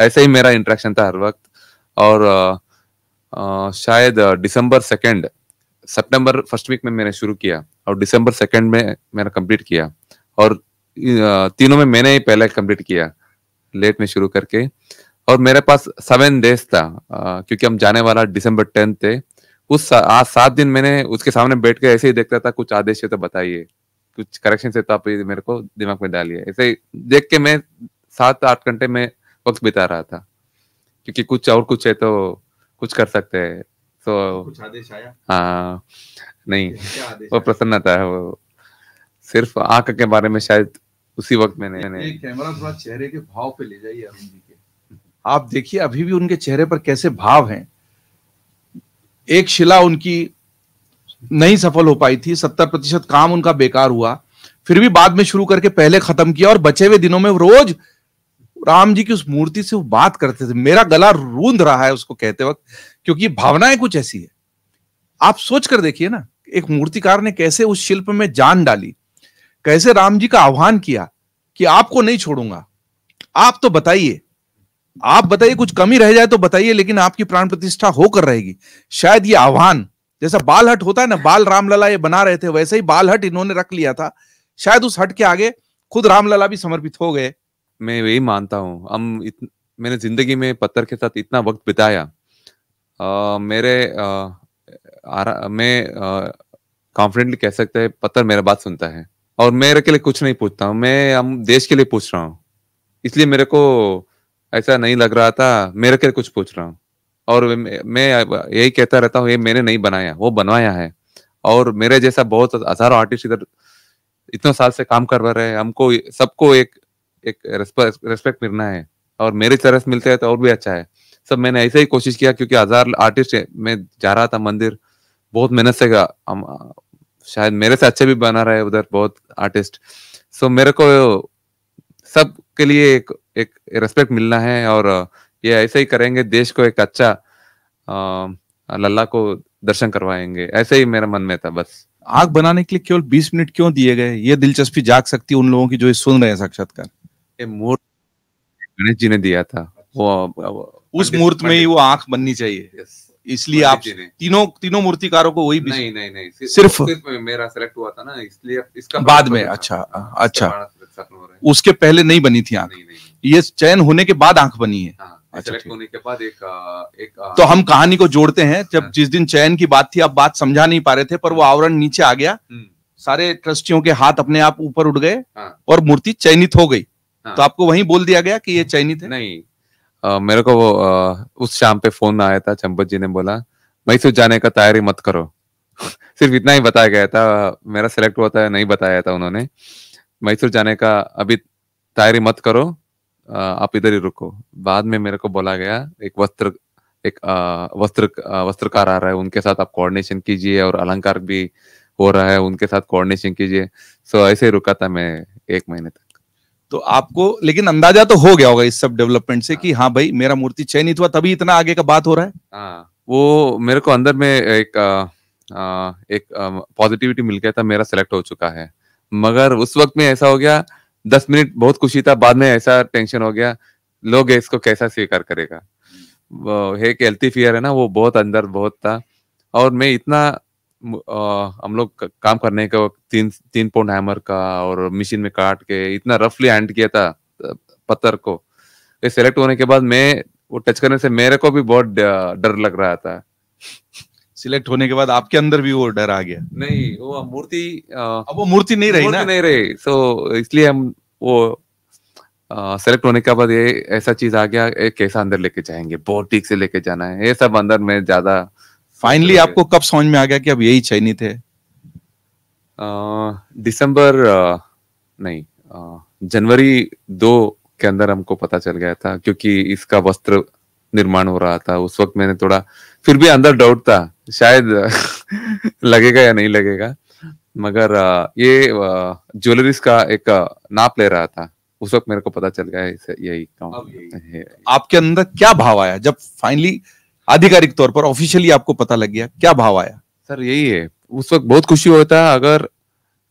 ऐसे ही मेरा इंट्रैक्शन था हर वक्त और आ, शायद दिसंबर सेकेंड सितंबर फर्स्ट वीक में मैंने शुरू किया और दिसंबर सेकेंड में मैंने कंप्लीट किया और तीनों में मैंने ही पहले कंप्लीट किया लेट में शुरू करके और मेरे पास सेवन डेज था आ, क्योंकि हम जाने वाला दिसंबर टेंथ थे उस आज सात दिन मैंने उसके सामने बैठ के ऐसे ही देखता था कुछ आदेश है तो बताइए कुछ करेक्शन है तो आप मेरे को दिमाग में डालिए ऐसे ही देख के मैं सात आठ घंटे में वक्त बिता रहा था क्योंकि कुछ और कुछ है तो कुछ कर सकते हैं तो कुछ आदेश आया हाँ नहीं वो प्रसन्नता है वो सिर्फ आंख के बारे में शायद उसी वक्त मैंने कैमरा थोड़ा चेहरे के भाव पे ले जाइए अरुण जी के आप देखिए अभी भी उनके चेहरे पर कैसे भाव हैं एक शिला उनकी नहीं सफल हो पाई थी सत्तर प्रतिशत काम उनका बेकार हुआ फिर भी बाद में शुरू करके पहले खत्म किया और बचे हुए दिनों में रोज राम जी की उस मूर्ति से वो बात करते थे मेरा गला रूंध रहा है उसको कहते वक्त क्योंकि भावनाएं कुछ ऐसी है आप सोच कर देखिए ना एक मूर्तिकार ने कैसे उस शिल्प में जान डाली कैसे राम जी का आह्वान किया कि आपको नहीं छोड़ूंगा आप तो बताइए आप बताइए कुछ कमी रह जाए तो बताइए लेकिन आपकी प्राण प्रतिष्ठा होकर रहेगी शायद ये आह्वान जैसा बाल हट होता है ना बाल रामलला ये बना रहे थे वैसे ही बाल हट इन्होंने रख लिया था शायद उस हट के आगे खुद रामलला भी समर्पित हो गए मैं यही मानता हूँ हम इत, मैंने जिंदगी में पत्थर के साथ इतना वक्त बिताया आ, मेरे आ, मैं कॉन्फिडेंटली कह सकते हैं पत्थर मेरा बात सुनता है और मेरे के लिए कुछ नहीं पूछता हूँ मैं हम देश के लिए पूछ रहा हूँ इसलिए मेरे को ऐसा नहीं लग रहा था मेरे के लिए कुछ पूछ रहा हूँ और मैं यही कहता रहता हूँ ये मैंने नहीं बनाया वो बनवाया है और मेरे जैसा बहुत हजारों आर्टिस्ट इधर इतने साल से काम कर रहे हैं हमको सबको एक एक रेस्पेक्ट मिलना है और मेरे तरफ मिलते हैं तो और भी अच्छा है सब मैंने ऐसे ही कोशिश किया क्योंकि हजार आर्टिस्ट मैं जा रहा था मंदिर बहुत मेहनत से गया शायद मेरे से अच्छे भी बना रहे उधर बहुत आर्टिस्ट सो मेरे को सब के लिए एक एक रेस्पेक्ट मिलना है और ये ऐसे ही करेंगे देश को एक अच्छा लल्ला को दर्शन करवाएंगे ऐसे ही मेरे मन में था बस आग बनाने के लिए केवल 20 मिनट क्यों दिए गए ये दिलचस्पी जाग सकती है उन लोगों की जो सुन रहे हैं साक्षात्कार मूर्त गणेश जी ने दिया था वो उस मूर्त में ही वो आंख बननी चाहिए इसलिए आप तीनों तीनों मूर्तिकारों को वही नहीं नहीं नहीं सिर्फ, मेरा सिलेक्ट हुआ था ना इसलिए इसका बाद में अच्छा अच्छा उसके पहले नहीं बनी थी आंख ये चयन होने के बाद आंख बनी है हाँ, अच्छा होने के बाद एक एक तो हम कहानी को जोड़ते हैं जब हाँ। जिस दिन चयन की बात थी आप बात समझा नहीं पा रहे थे पर वो हाँ। आवरण नीचे आ गया हम्म। सारे ट्रस्टियों के हाथ अपने आप ऊपर उठ गए और मूर्ति चयनित हो गई हाँ। तो आपको वहीं बोल दिया गया कि ये चाइनी थे नहीं आ, मेरे को वो आ, उस शाम पे फोन आया था चंपत जी ने बोला मैसूर जाने का तैयारी मत करो सिर्फ इतना ही बताया गया था मेरा सिलेक्ट हुआ था नहीं बताया था उन्होंने मैसूर जाने का अभी तैयारी मत करो आप इधर ही रुको बाद में मेरे को बोला गया एक वस्त्र एक वस्त्र वस्त्रकार आ रहा है उनके साथ आप कोऑर्डिनेशन कीजिए और अलंकार भी हो रहा है उनके साथ कोऑर्डिनेशन कीजिए सो ऐसे ही रुका था मैं एक महीने तक तो आपको लेकिन अंदाजा तो हो गया होगा इस सब डेवलपमेंट से कि हाँ।, हाँ भाई मेरा मूर्ति चयनित हुआ तभी इतना आगे का बात हो रहा है हाँ, वो मेरे को अंदर में एक एक पॉजिटिविटी मिल गया था मेरा सिलेक्ट हो चुका है मगर उस वक्त में ऐसा हो गया दस मिनट बहुत खुशी था बाद में ऐसा टेंशन हो गया लोग इसको कैसा स्वीकार करेगा वो एक हेल्थी फियर है ना वो बहुत अंदर बहुत था और मैं इतना हम लोग काम करने का तीन तीन पौंड हैमर का और मशीन में काट के इतना रफली हैंड किया था पत्थर को ये सेलेक्ट होने के बाद मैं वो टच करने से मेरे को भी बहुत डर लग रहा था सिलेक्ट होने के बाद आपके अंदर भी वो डर आ गया नहीं वो मूर्ति अब वो मूर्ति नहीं रही ना नहीं रही सो so, इसलिए हम वो सेलेक्ट होने के बाद ये ऐसा चीज आ गया एक कैसा अंदर लेके जाएंगे बहुत ठीक से लेके जाना है ये सब अंदर में ज्यादा फाइनली आपको कब समझ में आ गया कि अब यही चाहिए थे दिसंबर नहीं जनवरी दो के अंदर हमको पता चल गया था क्योंकि इसका वस्त्र निर्माण हो रहा था उस वक्त मैंने थोड़ा फिर भी अंदर डाउट था शायद लगेगा या नहीं लगेगा मगर ये ज्वेलरीज का एक नाप ले रहा था उस वक्त मेरे को पता चल गया यही, यही, यही आपके अंदर क्या भाव आया जब फाइनली आधिकारिक तौर पर ऑफिशियली आपको पता लग गया क्या भाव आया सर यही है उस वक्त बहुत खुशी होता है अगर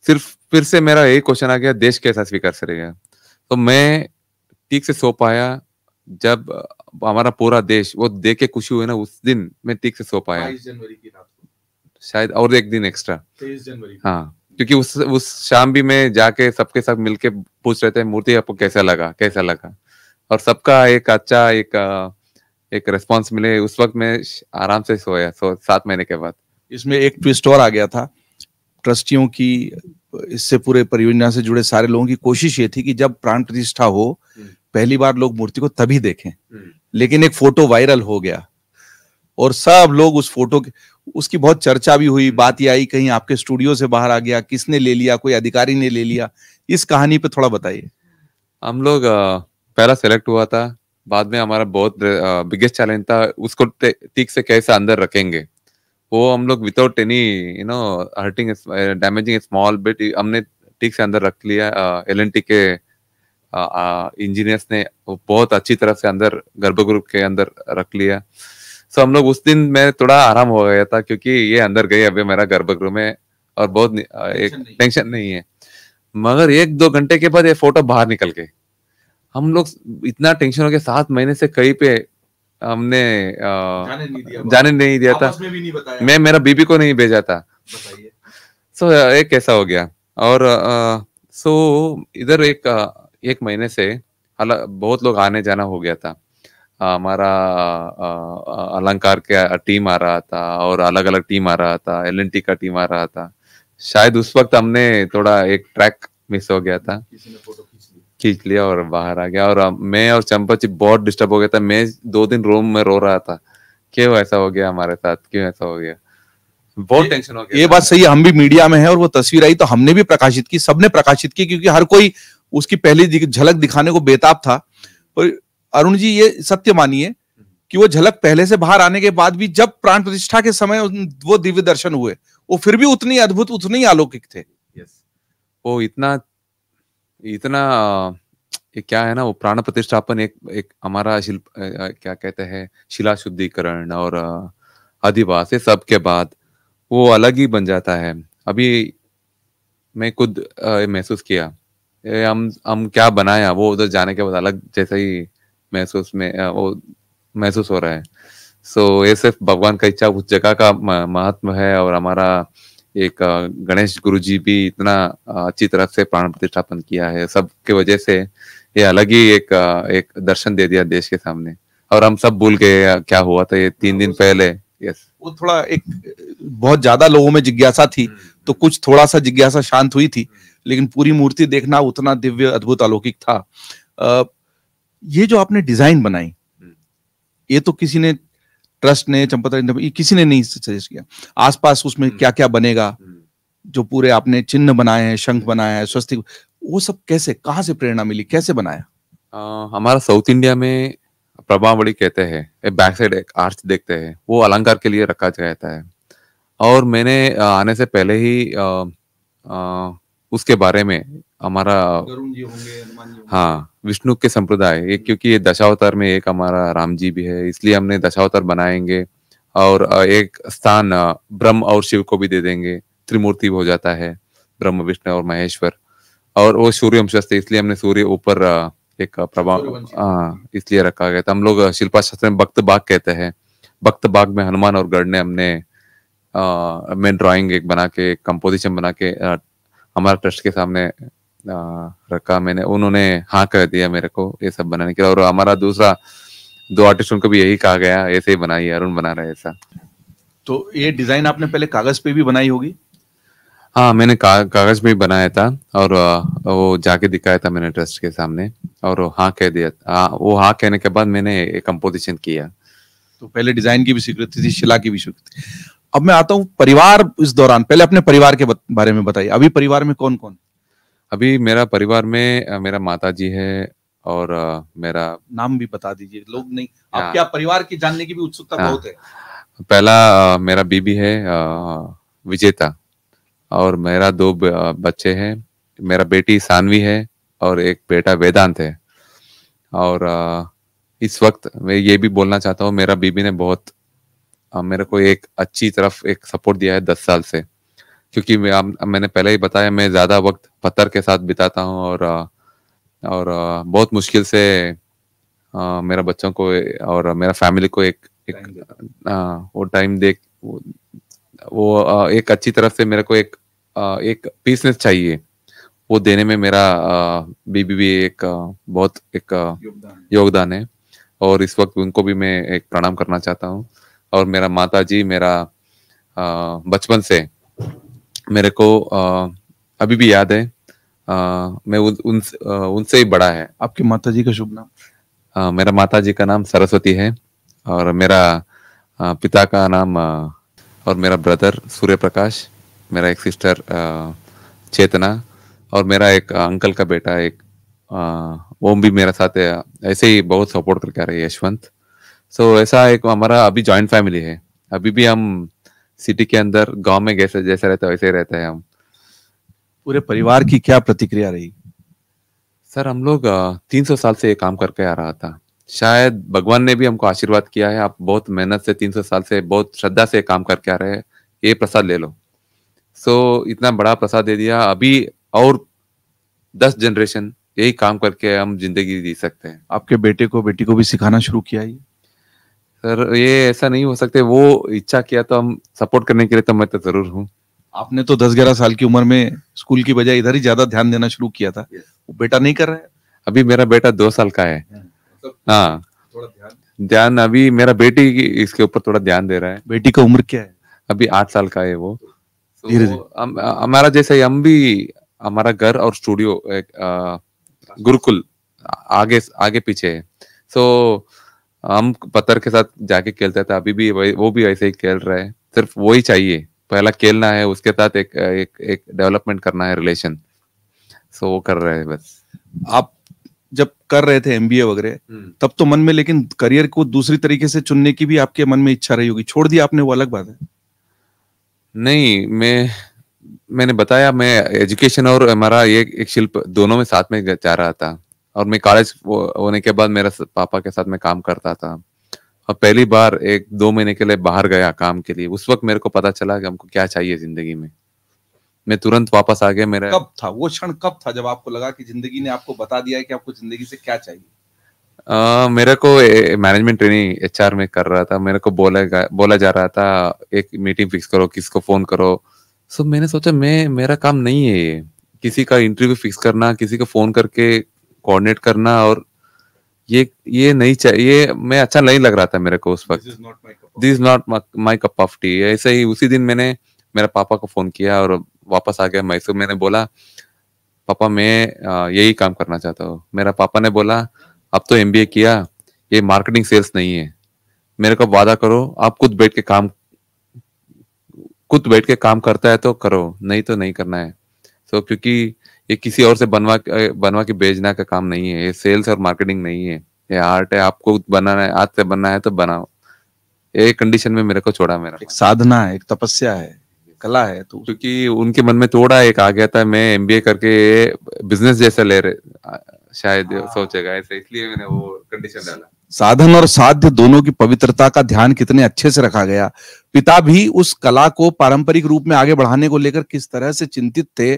सिर्फ फिर से मेरा यही क्वेश्चन आ गया देश कैसा स्वीकार करेगा तो मैं ठीक से सो पाया जब हमारा पूरा देश वो देख के खुशी हुई ना उस दिन मैं ठीक से सो पाया शायद और एक दिन एक्स्ट्रा जनवरी हाँ क्योंकि उस उस शाम भी मैं जाके सबके साथ मिलके पूछ रहे थे मूर्ति आपको कैसा लगा कैसा लगा और सबका एक अच्छा एक एक रिस्पॉन्स मिले उस वक्त मैं आराम से सोया सो सात महीने के बाद इसमें एक ट्विस्ट और आ गया था ट्रस्टियों की इससे पूरे परियोजना से जुड़े सारे लोगों की कोशिश ये थी कि जब प्राण प्रतिष्ठा हो हम्म। पहली बार लोग मूर्ति को तभी देखें हम्म। लेकिन एक फोटो वायरल हो गया और सब लोग उस फोटो के उसकी बहुत चर्चा भी हुई हम्म। बात ये आई कहीं आपके स्टूडियो से बाहर आ गया किसने ले लिया कोई अधिकारी ने ले लिया इस कहानी पे थोड़ा बताइए हम लोग पहला सेलेक्ट हुआ था बाद में हमारा बहुत बिगेस्ट चैलेंज था उसको ठीक से कैसे अंदर रखेंगे वो हम लोग without any you know hurting damaging small bit हमने ठीक से अंदर रख लिया एल एन टी के इंजीनियर्स ने बहुत अच्छी तरह से अंदर गर्भगृह के अंदर रख लिया सो हम लोग उस दिन मैं थोड़ा आराम हो गया था क्योंकि ये अंदर गए अभी मेरा गर्भगृह में और बहुत एक टेंशन नहीं है मगर एक दो घंटे के बाद ये फोटो बाहर निकल गई हम लोग इतना टेंशन हो गया सात महीने से कहीं पे हमने आ, जाने नहीं दिया नहीं दिया था में भी नहीं बताया मैं मेरा बीबी को नहीं भेजा था सो so, एक कैसा हो गया और सो so, इधर एक एक महीने से हाला बहुत लोग आने जाना हो गया था हमारा अलंकार के टीम आ रहा था और अलग अलग टीम आ रहा था एल का टीम आ रहा था शायद उस वक्त हमने थोड़ा एक ट्रैक मिस हो गया था किसी ने फोटो खींच लिया और बाहर आ गया और मैं और चंपा जी बहुत डिस्टर्ब हो गया था मैं दो दिन रूम में रो रहा था क्यों ऐसा हो गया हमारे साथ क्यों ऐसा हो गया बहुत टेंशन हो गया ये बात सही है हम भी मीडिया में है और वो तस्वीर आई तो हमने भी प्रकाशित की सबने प्रकाशित की क्योंकि हर कोई उसकी पहली झलक दिखाने को बेताब था और अरुण जी ये सत्य मानिए कि वो झलक पहले से बाहर आने के बाद भी जब प्राण प्रतिष्ठा के समय वो दिव्य दर्शन हुए वो फिर भी उतनी अद्भुत उतने ही अलौकिक थे yes. वो इतना इतना ये क्या है ना वो प्राण प्रतिष्ठापन एक एक हमारा शिल्प क्या कहते हैं शिला शुद्धिकरण और अधिवास सब के बाद वो अलग ही बन जाता है अभी मैं खुद महसूस किया ए, हम हम क्या बनाया वो उधर जाने के बाद अलग जैसा ही महसूस में वो महसूस हो रहा है सो so, ये सिर्फ भगवान का इच्छा उस जगह का महत्व है और हमारा एक गणेश गुरु जी भी इतना अच्छी तरह से प्राण प्रतिष्ठापन किया है सब के वजह से ये अलग ही एक एक दर्शन दे दिया देश के सामने और हम सब भूल गए क्या हुआ था ये तीन दिन पहले यस वो थोड़ा एक बहुत ज्यादा लोगों में जिज्ञासा थी हम्म। तो कुछ थोड़ा सा जिज्ञासा शांत हुई थी लेकिन पूरी मूर्ति देखना उतना दिव्य अद्भुत अलौकिक था आ, ये जो आपने डिजाइन बनाई हम्म। ये तो किसी ने ट्रस्ट ने चंपत किसी ने नहीं सजेस्ट किया आसपास उसमें हम्म। क्या क्या बनेगा हम्म। जो पूरे आपने चिन्ह बनाए हैं शंख हम्म। बनाया है स्वस्तिक वो सब कैसे कहाँ से प्रेरणा मिली कैसे बनाया आ, हमारा साउथ इंडिया में प्रभावली कहते हैं बैक साइड एक आर्च देखते हैं वो अलंकार के लिए रखा जाता है और मैंने आने से पहले ही आ, आ, उसके बारे में हमारा हाँ विष्णु के संप्रदाय क्योंकि ये दशावतार में एक हमारा राम जी भी है इसलिए हमने दशावतार बनाएंगे और एक स्थान ब्रह्म और शिव को भी दे देंगे त्रिमूर्ति हो जाता है ब्रह्म विष्णु और महेश्वर और वो सूर्य वंशस्थ इसलिए हमने सूर्य ऊपर एक प्रभाव हाँ इसलिए रखा गया था हम लोग शिल्पा शास्त्र में भक्त बाग कहते हैं भक्त बाग में हनुमान और गढ़ ने हमने मेन ड्राइंग एक बना के कंपोजिशन बना के हमारा ट्रस्ट के सामने रखा मैंने उन्होंने हाँ कर दिया मेरे को ये सब बनाने के लिए और हमारा दूसरा दो आर्टिस्ट उनको भी यही कहा गया ऐसे ही बनाइए अरुण बना रहे ऐसा तो ये डिजाइन आपने पहले कागज पे भी बनाई होगी हाँ मैंने का, कागज में बनाया था और वो जाके दिखाया था मैंने ट्रस्ट के सामने और हाँ कह दिया आ, वो हाँ कहने के बाद मैंने कंपोजिशन किया तो पहले डिजाइन की भी स्वीकृति थी शिला की भी स्वीकृति अब मैं आता हूँ परिवार इस दौरान पहले अपने परिवार के बारे में बताइए अभी परिवार में कौन कौन अभी मेरा परिवार में मेरा माता जी है और मेरा नाम भी बता दीजिए लोग नहीं आप हाँ। क्या परिवार की जानने की भी उत्सुकता हाँ। बहुत है पहला मेरा बीबी है विजेता और मेरा दो बच्चे हैं मेरा बेटी सानवी है और एक बेटा वेदांत है और इस वक्त मैं ये भी बोलना चाहता हूँ मेरा बीबी ने बहुत मेरे को एक अच्छी तरफ एक सपोर्ट दिया है दस साल से क्योंकि मैं, मैंने पहले ही बताया मैं ज़्यादा वक्त पत्थर के साथ बिताता हूँ और और बहुत मुश्किल से मेरा बच्चों को और मेरा फैमिली को एक एक वो टाइम दे वो, वो एक अच्छी तरफ से मेरे को एक एक पीसनेस चाहिए वो देने में मेरा बीबी भी एक बहुत एक योगदान है और इस वक्त उनको भी मैं एक प्रणाम करना चाहता हूँ और मेरा माता जी मेरा बचपन से मेरे को अभी भी याद है आ, मैं उन, उन, उनसे ही बड़ा है आपके माता जी का शुभ नाम मेरा माता जी का नाम सरस्वती है और मेरा आ, पिता का नाम आ, और मेरा ब्रदर सूर्य प्रकाश मेरा एक सिस्टर चेतना और मेरा एक अंकल का बेटा एक वो भी मेरा साथ ऐसे ही बहुत सपोर्ट करके आ रही है यशवंत सो so, ऐसा एक हमारा अभी जॉइंट फैमिली है अभी भी हम सिटी के अंदर गांव में जैसे जैसे रहता है वैसे ही रहते हैं हम पूरे परिवार की क्या प्रतिक्रिया रही सर हम लोग तीन सौ साल से ये काम करके आ रहा था शायद भगवान ने भी हमको आशीर्वाद किया है आप बहुत मेहनत से तीन सौ साल से बहुत श्रद्धा से काम करके आ रहे हैं ये प्रसाद ले लो सो so, इतना बड़ा प्रसाद दे दिया अभी और दस जनरेशन यही काम करके हम जिंदगी जी सकते हैं आपके बेटे को बेटी को भी सिखाना शुरू किया ये सर ये ऐसा नहीं हो सकते वो इच्छा किया तो हम सपोर्ट करने के लिए तो मैं तो जरूर हूँ आपने तो दस ग्यारह साल की उम्र में स्कूल की बजाय इधर ही ज्यादा ध्यान देना शुरू किया था वो बेटा नहीं कर रहा है अभी मेरा बेटा दो साल का है हाँ, मतलब हाँ। ध्यान।, अभी मेरा बेटी इसके ऊपर थोड़ा ध्यान दे रहा है बेटी का उम्र क्या है अभी आठ साल का है वो तो तो हमारा जैसे हम भी हमारा घर और स्टूडियो गुरुकुल आगे आगे पीछे है सो so, हम पत्थर के साथ जाके खेलते थे अभी भी वो भी ऐसे ही खेल रहे हैं सिर्फ वो ही चाहिए पहला खेलना है उसके साथ एक एक एक डेवलपमेंट करना है रिलेशन सो वो कर रहे हैं बस आप जब कर रहे थे एमबीए वगैरह हम्म। तब तो मन में लेकिन करियर को दूसरी तरीके से चुनने की भी आपके मन में इच्छा रही होगी छोड़ दिया आपने वो अलग बात है नहीं मैं मैंने बताया मैं एजुकेशन और हमारा ये एक शिल्प दोनों में साथ में जा रहा था और मैं कॉलेज होने के बाद मेरे पापा के साथ मैं काम करता था और पहली बार एक दो महीने के लिए बाहर गया काम के लिए उस वक्त मेरे को पता चला कि हमको क्या चाहिए जिंदगी में मैं तुरंत वापस आ गया मेरा कब था वो क्षण कब था जब आपको लगा कि जिंदगी ने आपको बता दिया है कि आपको जिंदगी से क्या चाहिए आ, मेरे को मैनेजमेंट ट्रेनिंग एच में कर रहा था मेरे को बोला बोला जा रहा था एक मीटिंग फिक्स करो किसको फोन करो सो मैंने सोचा मैं मेरा काम नहीं है ये किसी का इंटरव्यू फिक्स करना किसी को फोन करके कोऑर्डिनेट करना और ये ये नहीं चाहिए मैं अच्छा नहीं लग रहा था मेरे को उस वक्त this is not my cup of tea ऐसे ही उसी दिन मैंने मेरे पापा को फोन किया और वापस आ गया मैसूर मैंने बोला पापा मैं यही काम करना चाहता हूँ मेरा पापा ने बोला अब तो एम किया ये मार्केटिंग सेल्स नहीं है मेरे को वादा करो आप खुद बैठ के काम खुद बैठ के काम करता है तो करो नहीं तो नहीं करना है सो so, क्योंकि ये किसी और से बनवा बनवा के बेचना का काम नहीं है ये सेल्स और मार्केटिंग नहीं है ये आर्ट है आपको बनाना है हाथ से बनना है तो बनाओ ये कंडीशन में मेरे को छोड़ा मेरा एक साधना है एक तपस्या है कला है तो क्योंकि उनके मन में थोड़ा एक आ गया था मैं एम करके बिजनेस जैसा ले रहे शायद हाँ। सोचेगा ऐसे इसलिए मैंने वो कंडीशन डाला साधन और साध्य दोनों की पवित्रता का ध्यान कितने अच्छे से रखा गया पिता भी उस कला को पारंपरिक रूप में आगे बढ़ाने को लेकर किस तरह से चिंतित थे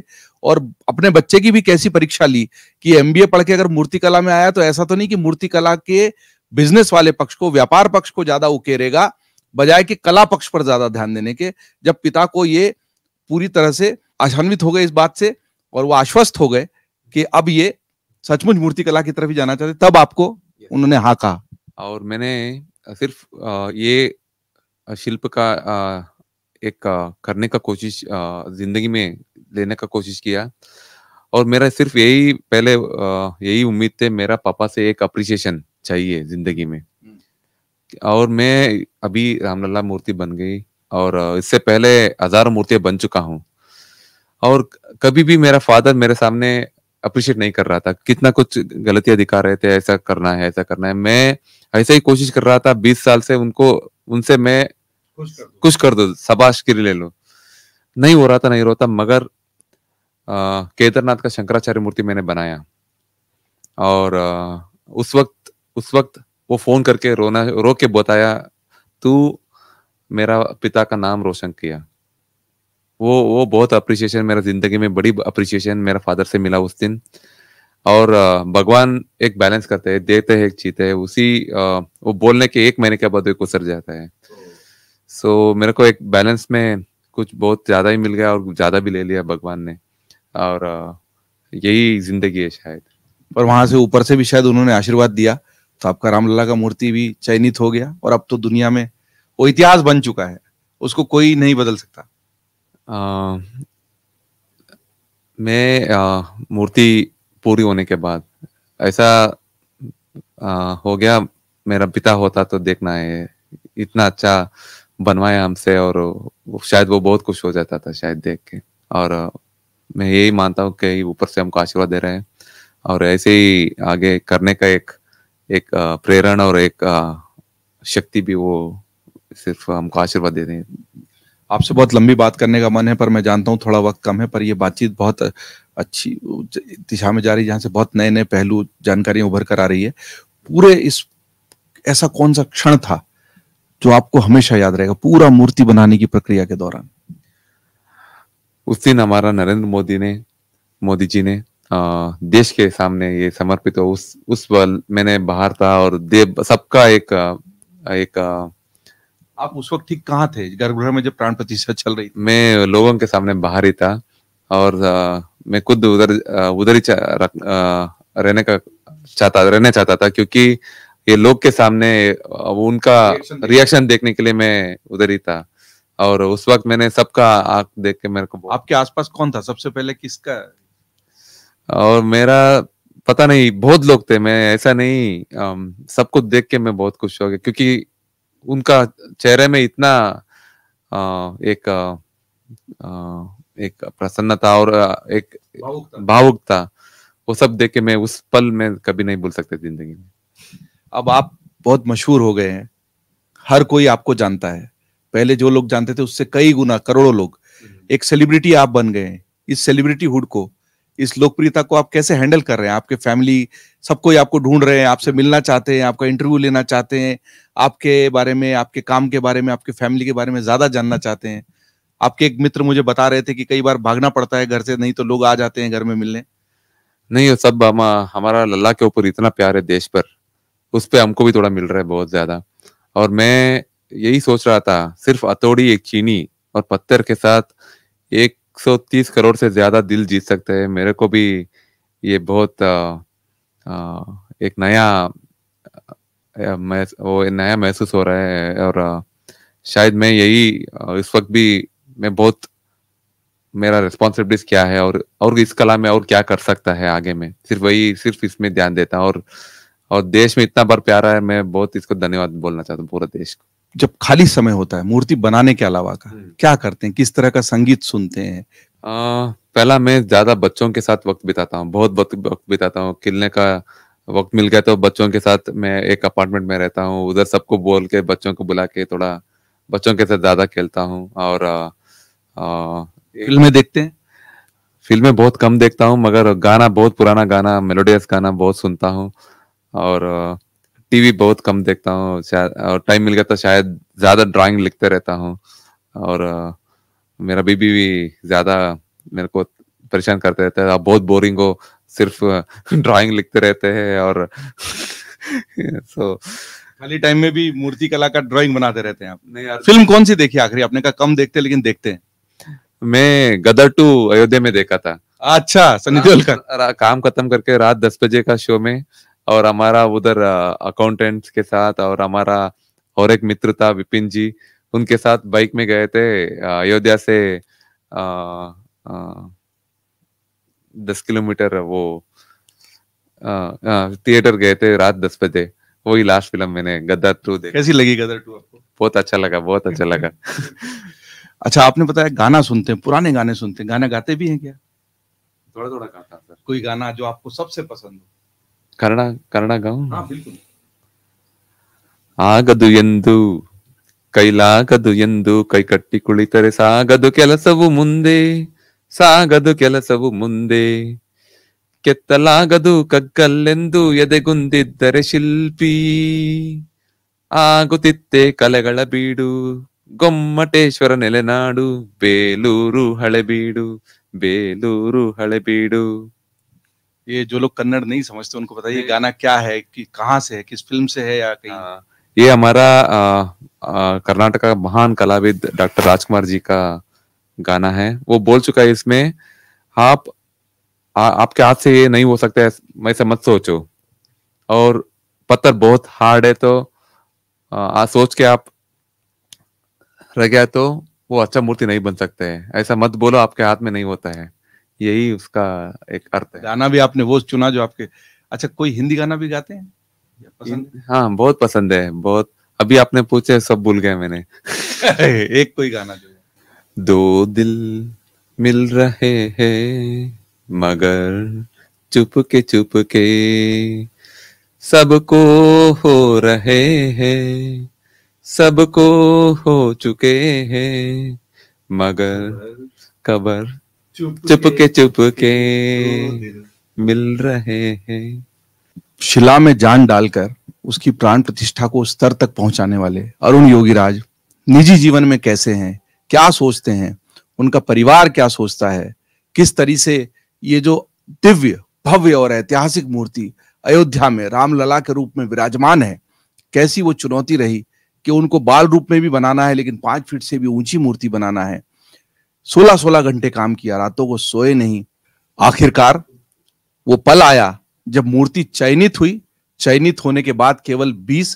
और अपने बच्चे की भी कैसी परीक्षा ली कि एमबीए पढ़ के अगर मूर्तिकला में आया तो ऐसा तो नहीं कि मूर्तिकला के बिजनेस वाले पक्ष को व्यापार पक्ष को ज्यादा उकेरेगा बजाय कि कला पक्ष पर ज्यादा ध्यान देने के जब पिता को ये पूरी तरह से आशान्वित हो गए इस बात से और वो आश्वस्त हो गए कि अब ये सचमुच मूर्तिकला की तरफ ही जाना चाहते तब आपको उन्होंने कहा और मैंने सिर्फ ये शिल्प का एक करने का कोशिश जिंदगी में लेने का कोशिश किया और मेरा सिर्फ यही पहले यही उम्मीद थे मेरा पापा से एक अप्रिसिएशन चाहिए जिंदगी में हम्म। और मैं अभी रामलला मूर्ति बन गई और इससे पहले हजारों मूर्तियां बन चुका हूँ और कभी भी मेरा फादर मेरे सामने अप्रिशिएट नहीं कर रहा था कितना कुछ गलतियां दिखा रहे थे ऐसा करना है ऐसा करना है मैं ऐसा ही कोशिश कर रहा था बीस साल से उनको उनसे मैं कुछ कर दो शबाश गिरी ले लो नहीं हो रहा था नहीं रोता मगर केदारनाथ का शंकराचार्य मूर्ति मैंने बनाया और आ, उस वक्त उस वक्त वो फोन करके रोना रो के बताया तू मेरा पिता का नाम रोशन किया वो वो बहुत अप्रिसिएशन मेरा जिंदगी में बड़ी अप्रिसिएशन मेरा फादर से मिला उस दिन और भगवान एक बैलेंस करते हैं देते हैं एक जीते है उसी वो बोलने के एक महीने के बाद एक गुजर जाता है सो so, मेरे को एक बैलेंस में कुछ बहुत ज़्यादा ही मिल गया और ज़्यादा भी ले लिया भगवान ने और यही जिंदगी है शायद पर वहां से ऊपर से भी शायद उन्होंने आशीर्वाद दिया तो आपका रामलला का मूर्ति भी चयनित हो गया और अब तो दुनिया में वो इतिहास बन चुका है उसको कोई नहीं बदल सकता आ, मैं मूर्ति पूरी होने के बाद ऐसा आ, हो गया मेरा पिता होता तो देखना है इतना अच्छा बनवाया हमसे और शायद वो बहुत खुश हो जाता था शायद देख के और मैं यही मानता हूँ कि ऊपर से हमको आशीर्वाद दे रहे हैं और ऐसे ही आगे करने का एक एक प्रेरणा और एक शक्ति भी वो सिर्फ हमको आशीर्वाद दे रहे हैं आपसे बहुत लंबी बात करने का मन है पर मैं जानता हूँ थोड़ा वक्त कम है पर यह बातचीत बहुत अच्छी दिशा में जा रही है जहाँ से बहुत नए नए पहलू जानकारियां उभर कर आ रही है पूरे इस ऐसा कौन सा क्षण था जो आपको हमेशा याद रहेगा पूरा मूर्ति बनाने की प्रक्रिया के दौरान उस दिन हमारा नरेंद्र मोदी ने मोदी जी ने आ, देश के सामने ये समर्पित हो उस उस पल मैंने बाहर था और देव सबका एक एक आप उस वक्त ठीक कहाँ थे गर्भगृह में जब प्राण प्रतिष्ठा चल रही थी मैं लोगों के सामने बाहर ही था और आ, मैं खुद उधर उधर ही रहने का चाहता रहना चाहता था क्योंकि ये लोग के सामने उनका रिएक्शन देखने के लिए मैं उधर ही था और उस वक्त मैंने सबका आंख देख के मेरे को आपके आसपास कौन था सबसे पहले किसका और मेरा पता नहीं बहुत लोग थे मैं ऐसा नहीं सबको देख के मैं बहुत खुश हो गया क्योंकि उनका चेहरे में इतना आ, एक आ, एक प्रसन्नता और एक भावुकता वो सब देख के मैं उस पल में कभी नहीं भूल सकते जिंदगी में अब आप बहुत मशहूर हो गए हैं हर कोई आपको जानता है पहले जो लोग जानते थे उससे कई गुना करोड़ों लोग हम्म। एक सेलिब्रिटी आप बन गए इस सेलिब्रिटी हुड को इस लोकप्रियता को आप कैसे हैंडल कर रहे हैं आपके फैमिली सब कोई आपको ढूंढ रहे हैं आपसे मिलना चाहते हैं आपका इंटरव्यू लेना चाहते हैं आपके बारे में आपके काम के बारे में आपके फैमिली के बारे में ज्यादा जानना चाहते हैं आपके एक मित्र मुझे बता रहे थे कि कई बार भागना पड़ता है घर से नहीं तो लोग आ जाते हैं घर में मिलने नहीं सब हम हमारा लल्ला के ऊपर इतना प्यार है देश पर उस पर हमको भी थोड़ा मिल रहा है बहुत ज्यादा और मैं यही सोच रहा था सिर्फ अतोड़ी एक चीनी और पत्थर के साथ एक 130 करोड़ से ज्यादा दिल जीत सकते हैं मेरे को भी ये बहुत आ, आ, एक नया आ, मैं वो नया महसूस हो रहा है और आ, शायद मैं यही इस वक्त भी मैं बहुत मेरा रिस्पॉन्सिबिलिटीज क्या है और और इस कला में और क्या कर सकता है आगे में सिर्फ वही सिर्फ इसमें ध्यान देता हूँ और और देश में इतना बार प्यारा है मैं बहुत इसको धन्यवाद बोलना चाहता हूँ पूरा देश को जब खाली समय होता है मूर्ति बनाने के अलावा का हम्म। क्या करते हैं किस तरह का संगीत सुनते हैं आ, पहला मैं ज्यादा बच्चों के साथ वक्त बिताता हूँ बहुत वक्त वक्त बिताता हूँ खेलने का वक्त मिल गया तो बच्चों के साथ मैं एक अपार्टमेंट में रहता हूँ उधर सबको बोल के बच्चों को बुला के थोड़ा बच्चों के साथ ज्यादा खेलता हूँ और फिल्में देखते हैं फिल्में बहुत कम देखता हूँ मगर गाना बहुत पुराना गाना मेलोडियस गाना बहुत सुनता हूँ और आ, टीवी बहुत कम देखता हूँ और टाइम मिल गया तो शायद ज्यादा ड्राइंग लिखते रहता हूँ और आ, मेरा बीबी भी ज्यादा मेरे को परेशान करते रहते हैं बहुत बोरिंग हो सिर्फ ड्राइंग लिखते रहते हैं और सो खाली टाइम में भी मूर्ति कला का ड्राइंग बनाते रहते हैं आप नहीं यार फिल्म कौन सी देखी आखिरी आपने कहा कम देखते लेकिन देखते हैं मैं गदर टू अयोध्या में देखा था अच्छा सनी हाँ। देओल का काम खत्म करके रात दस बजे का शो में और हमारा उधर अकाउंटेंट्स के साथ और हमारा और एक मित्र था विपिन जी उनके साथ बाइक में गए थे अयोध्या से आ, आ, दस किलोमीटर वो थिएटर गए थे रात दस बजे वही लास्ट फिल्म मैंने गद्दार टू देखी कैसी लगी गद्दार टू आपको बहुत अच्छा लगा बहुत अच्छा लगा अच्छा आपने बताया गाना सुनते हैं पुराने गाने सुनते हैं गाना गाते भी हैं क्या थोड़ा थोड़ा गाता कोई गाना जो आपको सबसे पसंद हो ಕನ್ನಡ ಕನ್ನಡ ಆಗದು ಎಂದು ಕೈಲಾಗದು ಎಂದು ಕೈ ಕಟ್ಟಿ ಕುಳಿತರೆ ಸಾಗದು ಕೆಲಸವು ಮುಂದೆ ಸಾಗದು ಕೆಲಸವು ಮುಂದೆ ಕೆತ್ತಲಾಗದು ಕಗ್ಗಲ್ಲೆಂದು ಎದೆಗುಂದಿದ್ದರೆ ಶಿಲ್ಪಿ ಆಗುತ್ತಿತ್ತೆ ಕಲೆಗಳ ಬೀಡು ಗೊಮ್ಮಟೇಶ್ವರ ನೆಲೆನಾಡು ಬೇಲೂರು ಹಳೆಬೀಡು ಬೇಲೂರು ಹಳೆಬೀಡು ये जो लोग कन्नड़ नहीं समझते उनको पता ये गाना क्या है कि कहाँ से है किस फिल्म से है या कहीं आ, हाँ। ये हमारा कर्नाटक का महान कलाविद डॉक्टर राजकुमार जी का गाना है वो बोल चुका है इसमें आप आ, आपके हाथ से ये नहीं हो सकता है मैं से मत सोचो और पत्थर बहुत हार्ड है तो आ, सोच के आप रह गया तो वो अच्छा मूर्ति नहीं बन सकते हैं ऐसा मत बोलो आपके हाथ में नहीं होता है यही उसका एक अर्थ है गाना भी आपने वो चुना जो आपके अच्छा कोई हिंदी गाना भी गाते हैं पसंद हाँ बहुत पसंद है बहुत अभी आपने पूछे सब भूल गए मैंने एक कोई गाना जो दो दिल मिल रहे हैं मगर चुप के चुप के सबको हो रहे हैं सबको हो चुके हैं मगर कबर चुप के चुप के मिल रहे हैं शिला में जान डालकर उसकी प्राण प्रतिष्ठा को स्तर तक पहुंचाने वाले अरुण योगीराज निजी जीवन में कैसे हैं क्या सोचते हैं उनका परिवार क्या सोचता है किस तरीके से ये जो दिव्य भव्य और ऐतिहासिक मूर्ति अयोध्या में रामलला के रूप में विराजमान है कैसी वो चुनौती रही कि उनको बाल रूप में भी बनाना है लेकिन पांच फीट से भी ऊंची मूर्ति बनाना है सोलह सोलह घंटे काम किया रातों को सोए नहीं आखिरकार वो पल आया जब मूर्ति चयनित हुई चयनित होने के बाद केवल 20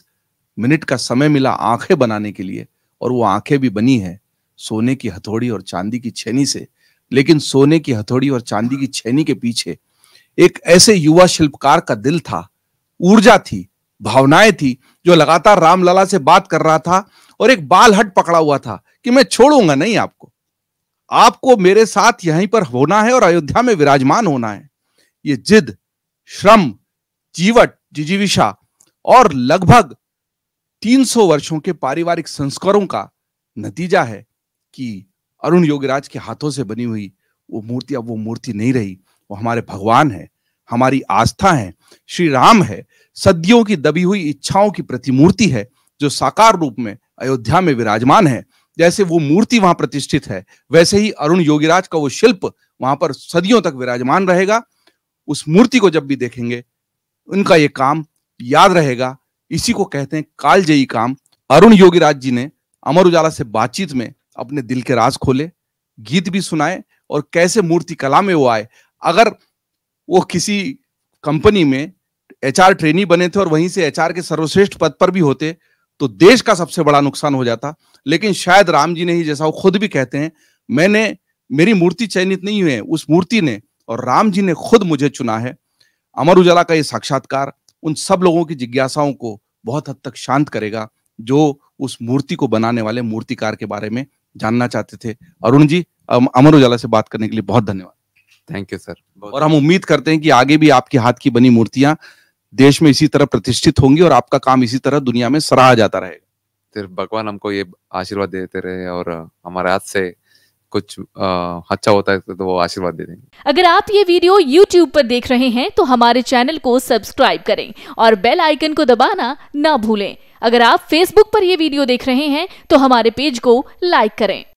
मिनट का समय मिला आंखें बनाने के लिए और वो आंखें भी बनी है सोने की हथौड़ी और चांदी की छेनी से लेकिन सोने की हथौड़ी और चांदी की छेनी के पीछे एक ऐसे युवा शिल्पकार का दिल था ऊर्जा थी भावनाएं थी जो लगातार रामलला से बात कर रहा था और एक बाल हट पकड़ा हुआ था कि मैं छोड़ूंगा नहीं आपको आपको मेरे साथ यहीं पर होना है और अयोध्या में विराजमान होना है ये जिद श्रम जीवट जिजीविशा और लगभग 300 वर्षों के पारिवारिक संस्कारों का नतीजा है कि अरुण योगीराज के हाथों से बनी हुई वो मूर्ति अब वो मूर्ति नहीं रही वो हमारे भगवान है हमारी आस्था है श्री राम है सदियों की दबी हुई इच्छाओं की प्रतिमूर्ति है जो साकार रूप में अयोध्या में विराजमान है जैसे वो मूर्ति वहां प्रतिष्ठित है वैसे ही अरुण योगीराज का वो शिल्प वहां पर सदियों तक विराजमान रहेगा उस मूर्ति को जब भी देखेंगे उनका ये काम याद रहेगा इसी को कहते हैं कालजयी काम अरुण योगीराज जी ने अमर उजाला से बातचीत में अपने दिल के राज खोले गीत भी सुनाए और कैसे मूर्ति कला में वो आए अगर वो किसी कंपनी में एचआर ट्रेनी बने थे और वहीं से एचआर के सर्वश्रेष्ठ पद पर भी होते तो देश का सबसे बड़ा नुकसान हो जाता लेकिन शायद राम जी ने ही जैसा वो खुद भी कहते हैं मैंने मेरी मूर्ति चयनित नहीं हुई है उस मूर्ति ने और राम जी ने खुद मुझे चुना है अमर उजाला का ये साक्षात्कार उन सब लोगों की जिज्ञासाओं को बहुत हद तक शांत करेगा जो उस मूर्ति को बनाने वाले मूर्तिकार के बारे में जानना चाहते थे अरुण जी अमर उजाला से बात करने के लिए बहुत धन्यवाद थैंक यू सर और हम उम्मीद करते हैं कि आगे भी आपके हाथ की बनी मूर्तियां देश में इसी तरह प्रतिष्ठित होंगी और आपका काम इसी तरह दुनिया में सराहा जाता रहेगा फिर भगवान हमको ये आशीर्वाद देते रहे और हमारे हाथ से कुछ आ, अच्छा होता है तो वो आशीर्वाद दे देंगे अगर आप ये वीडियो YouTube पर देख रहे हैं तो हमारे चैनल को सब्सक्राइब करें और बेल आइकन को दबाना ना भूलें अगर आप Facebook पर ये वीडियो देख रहे हैं तो हमारे पेज को लाइक करें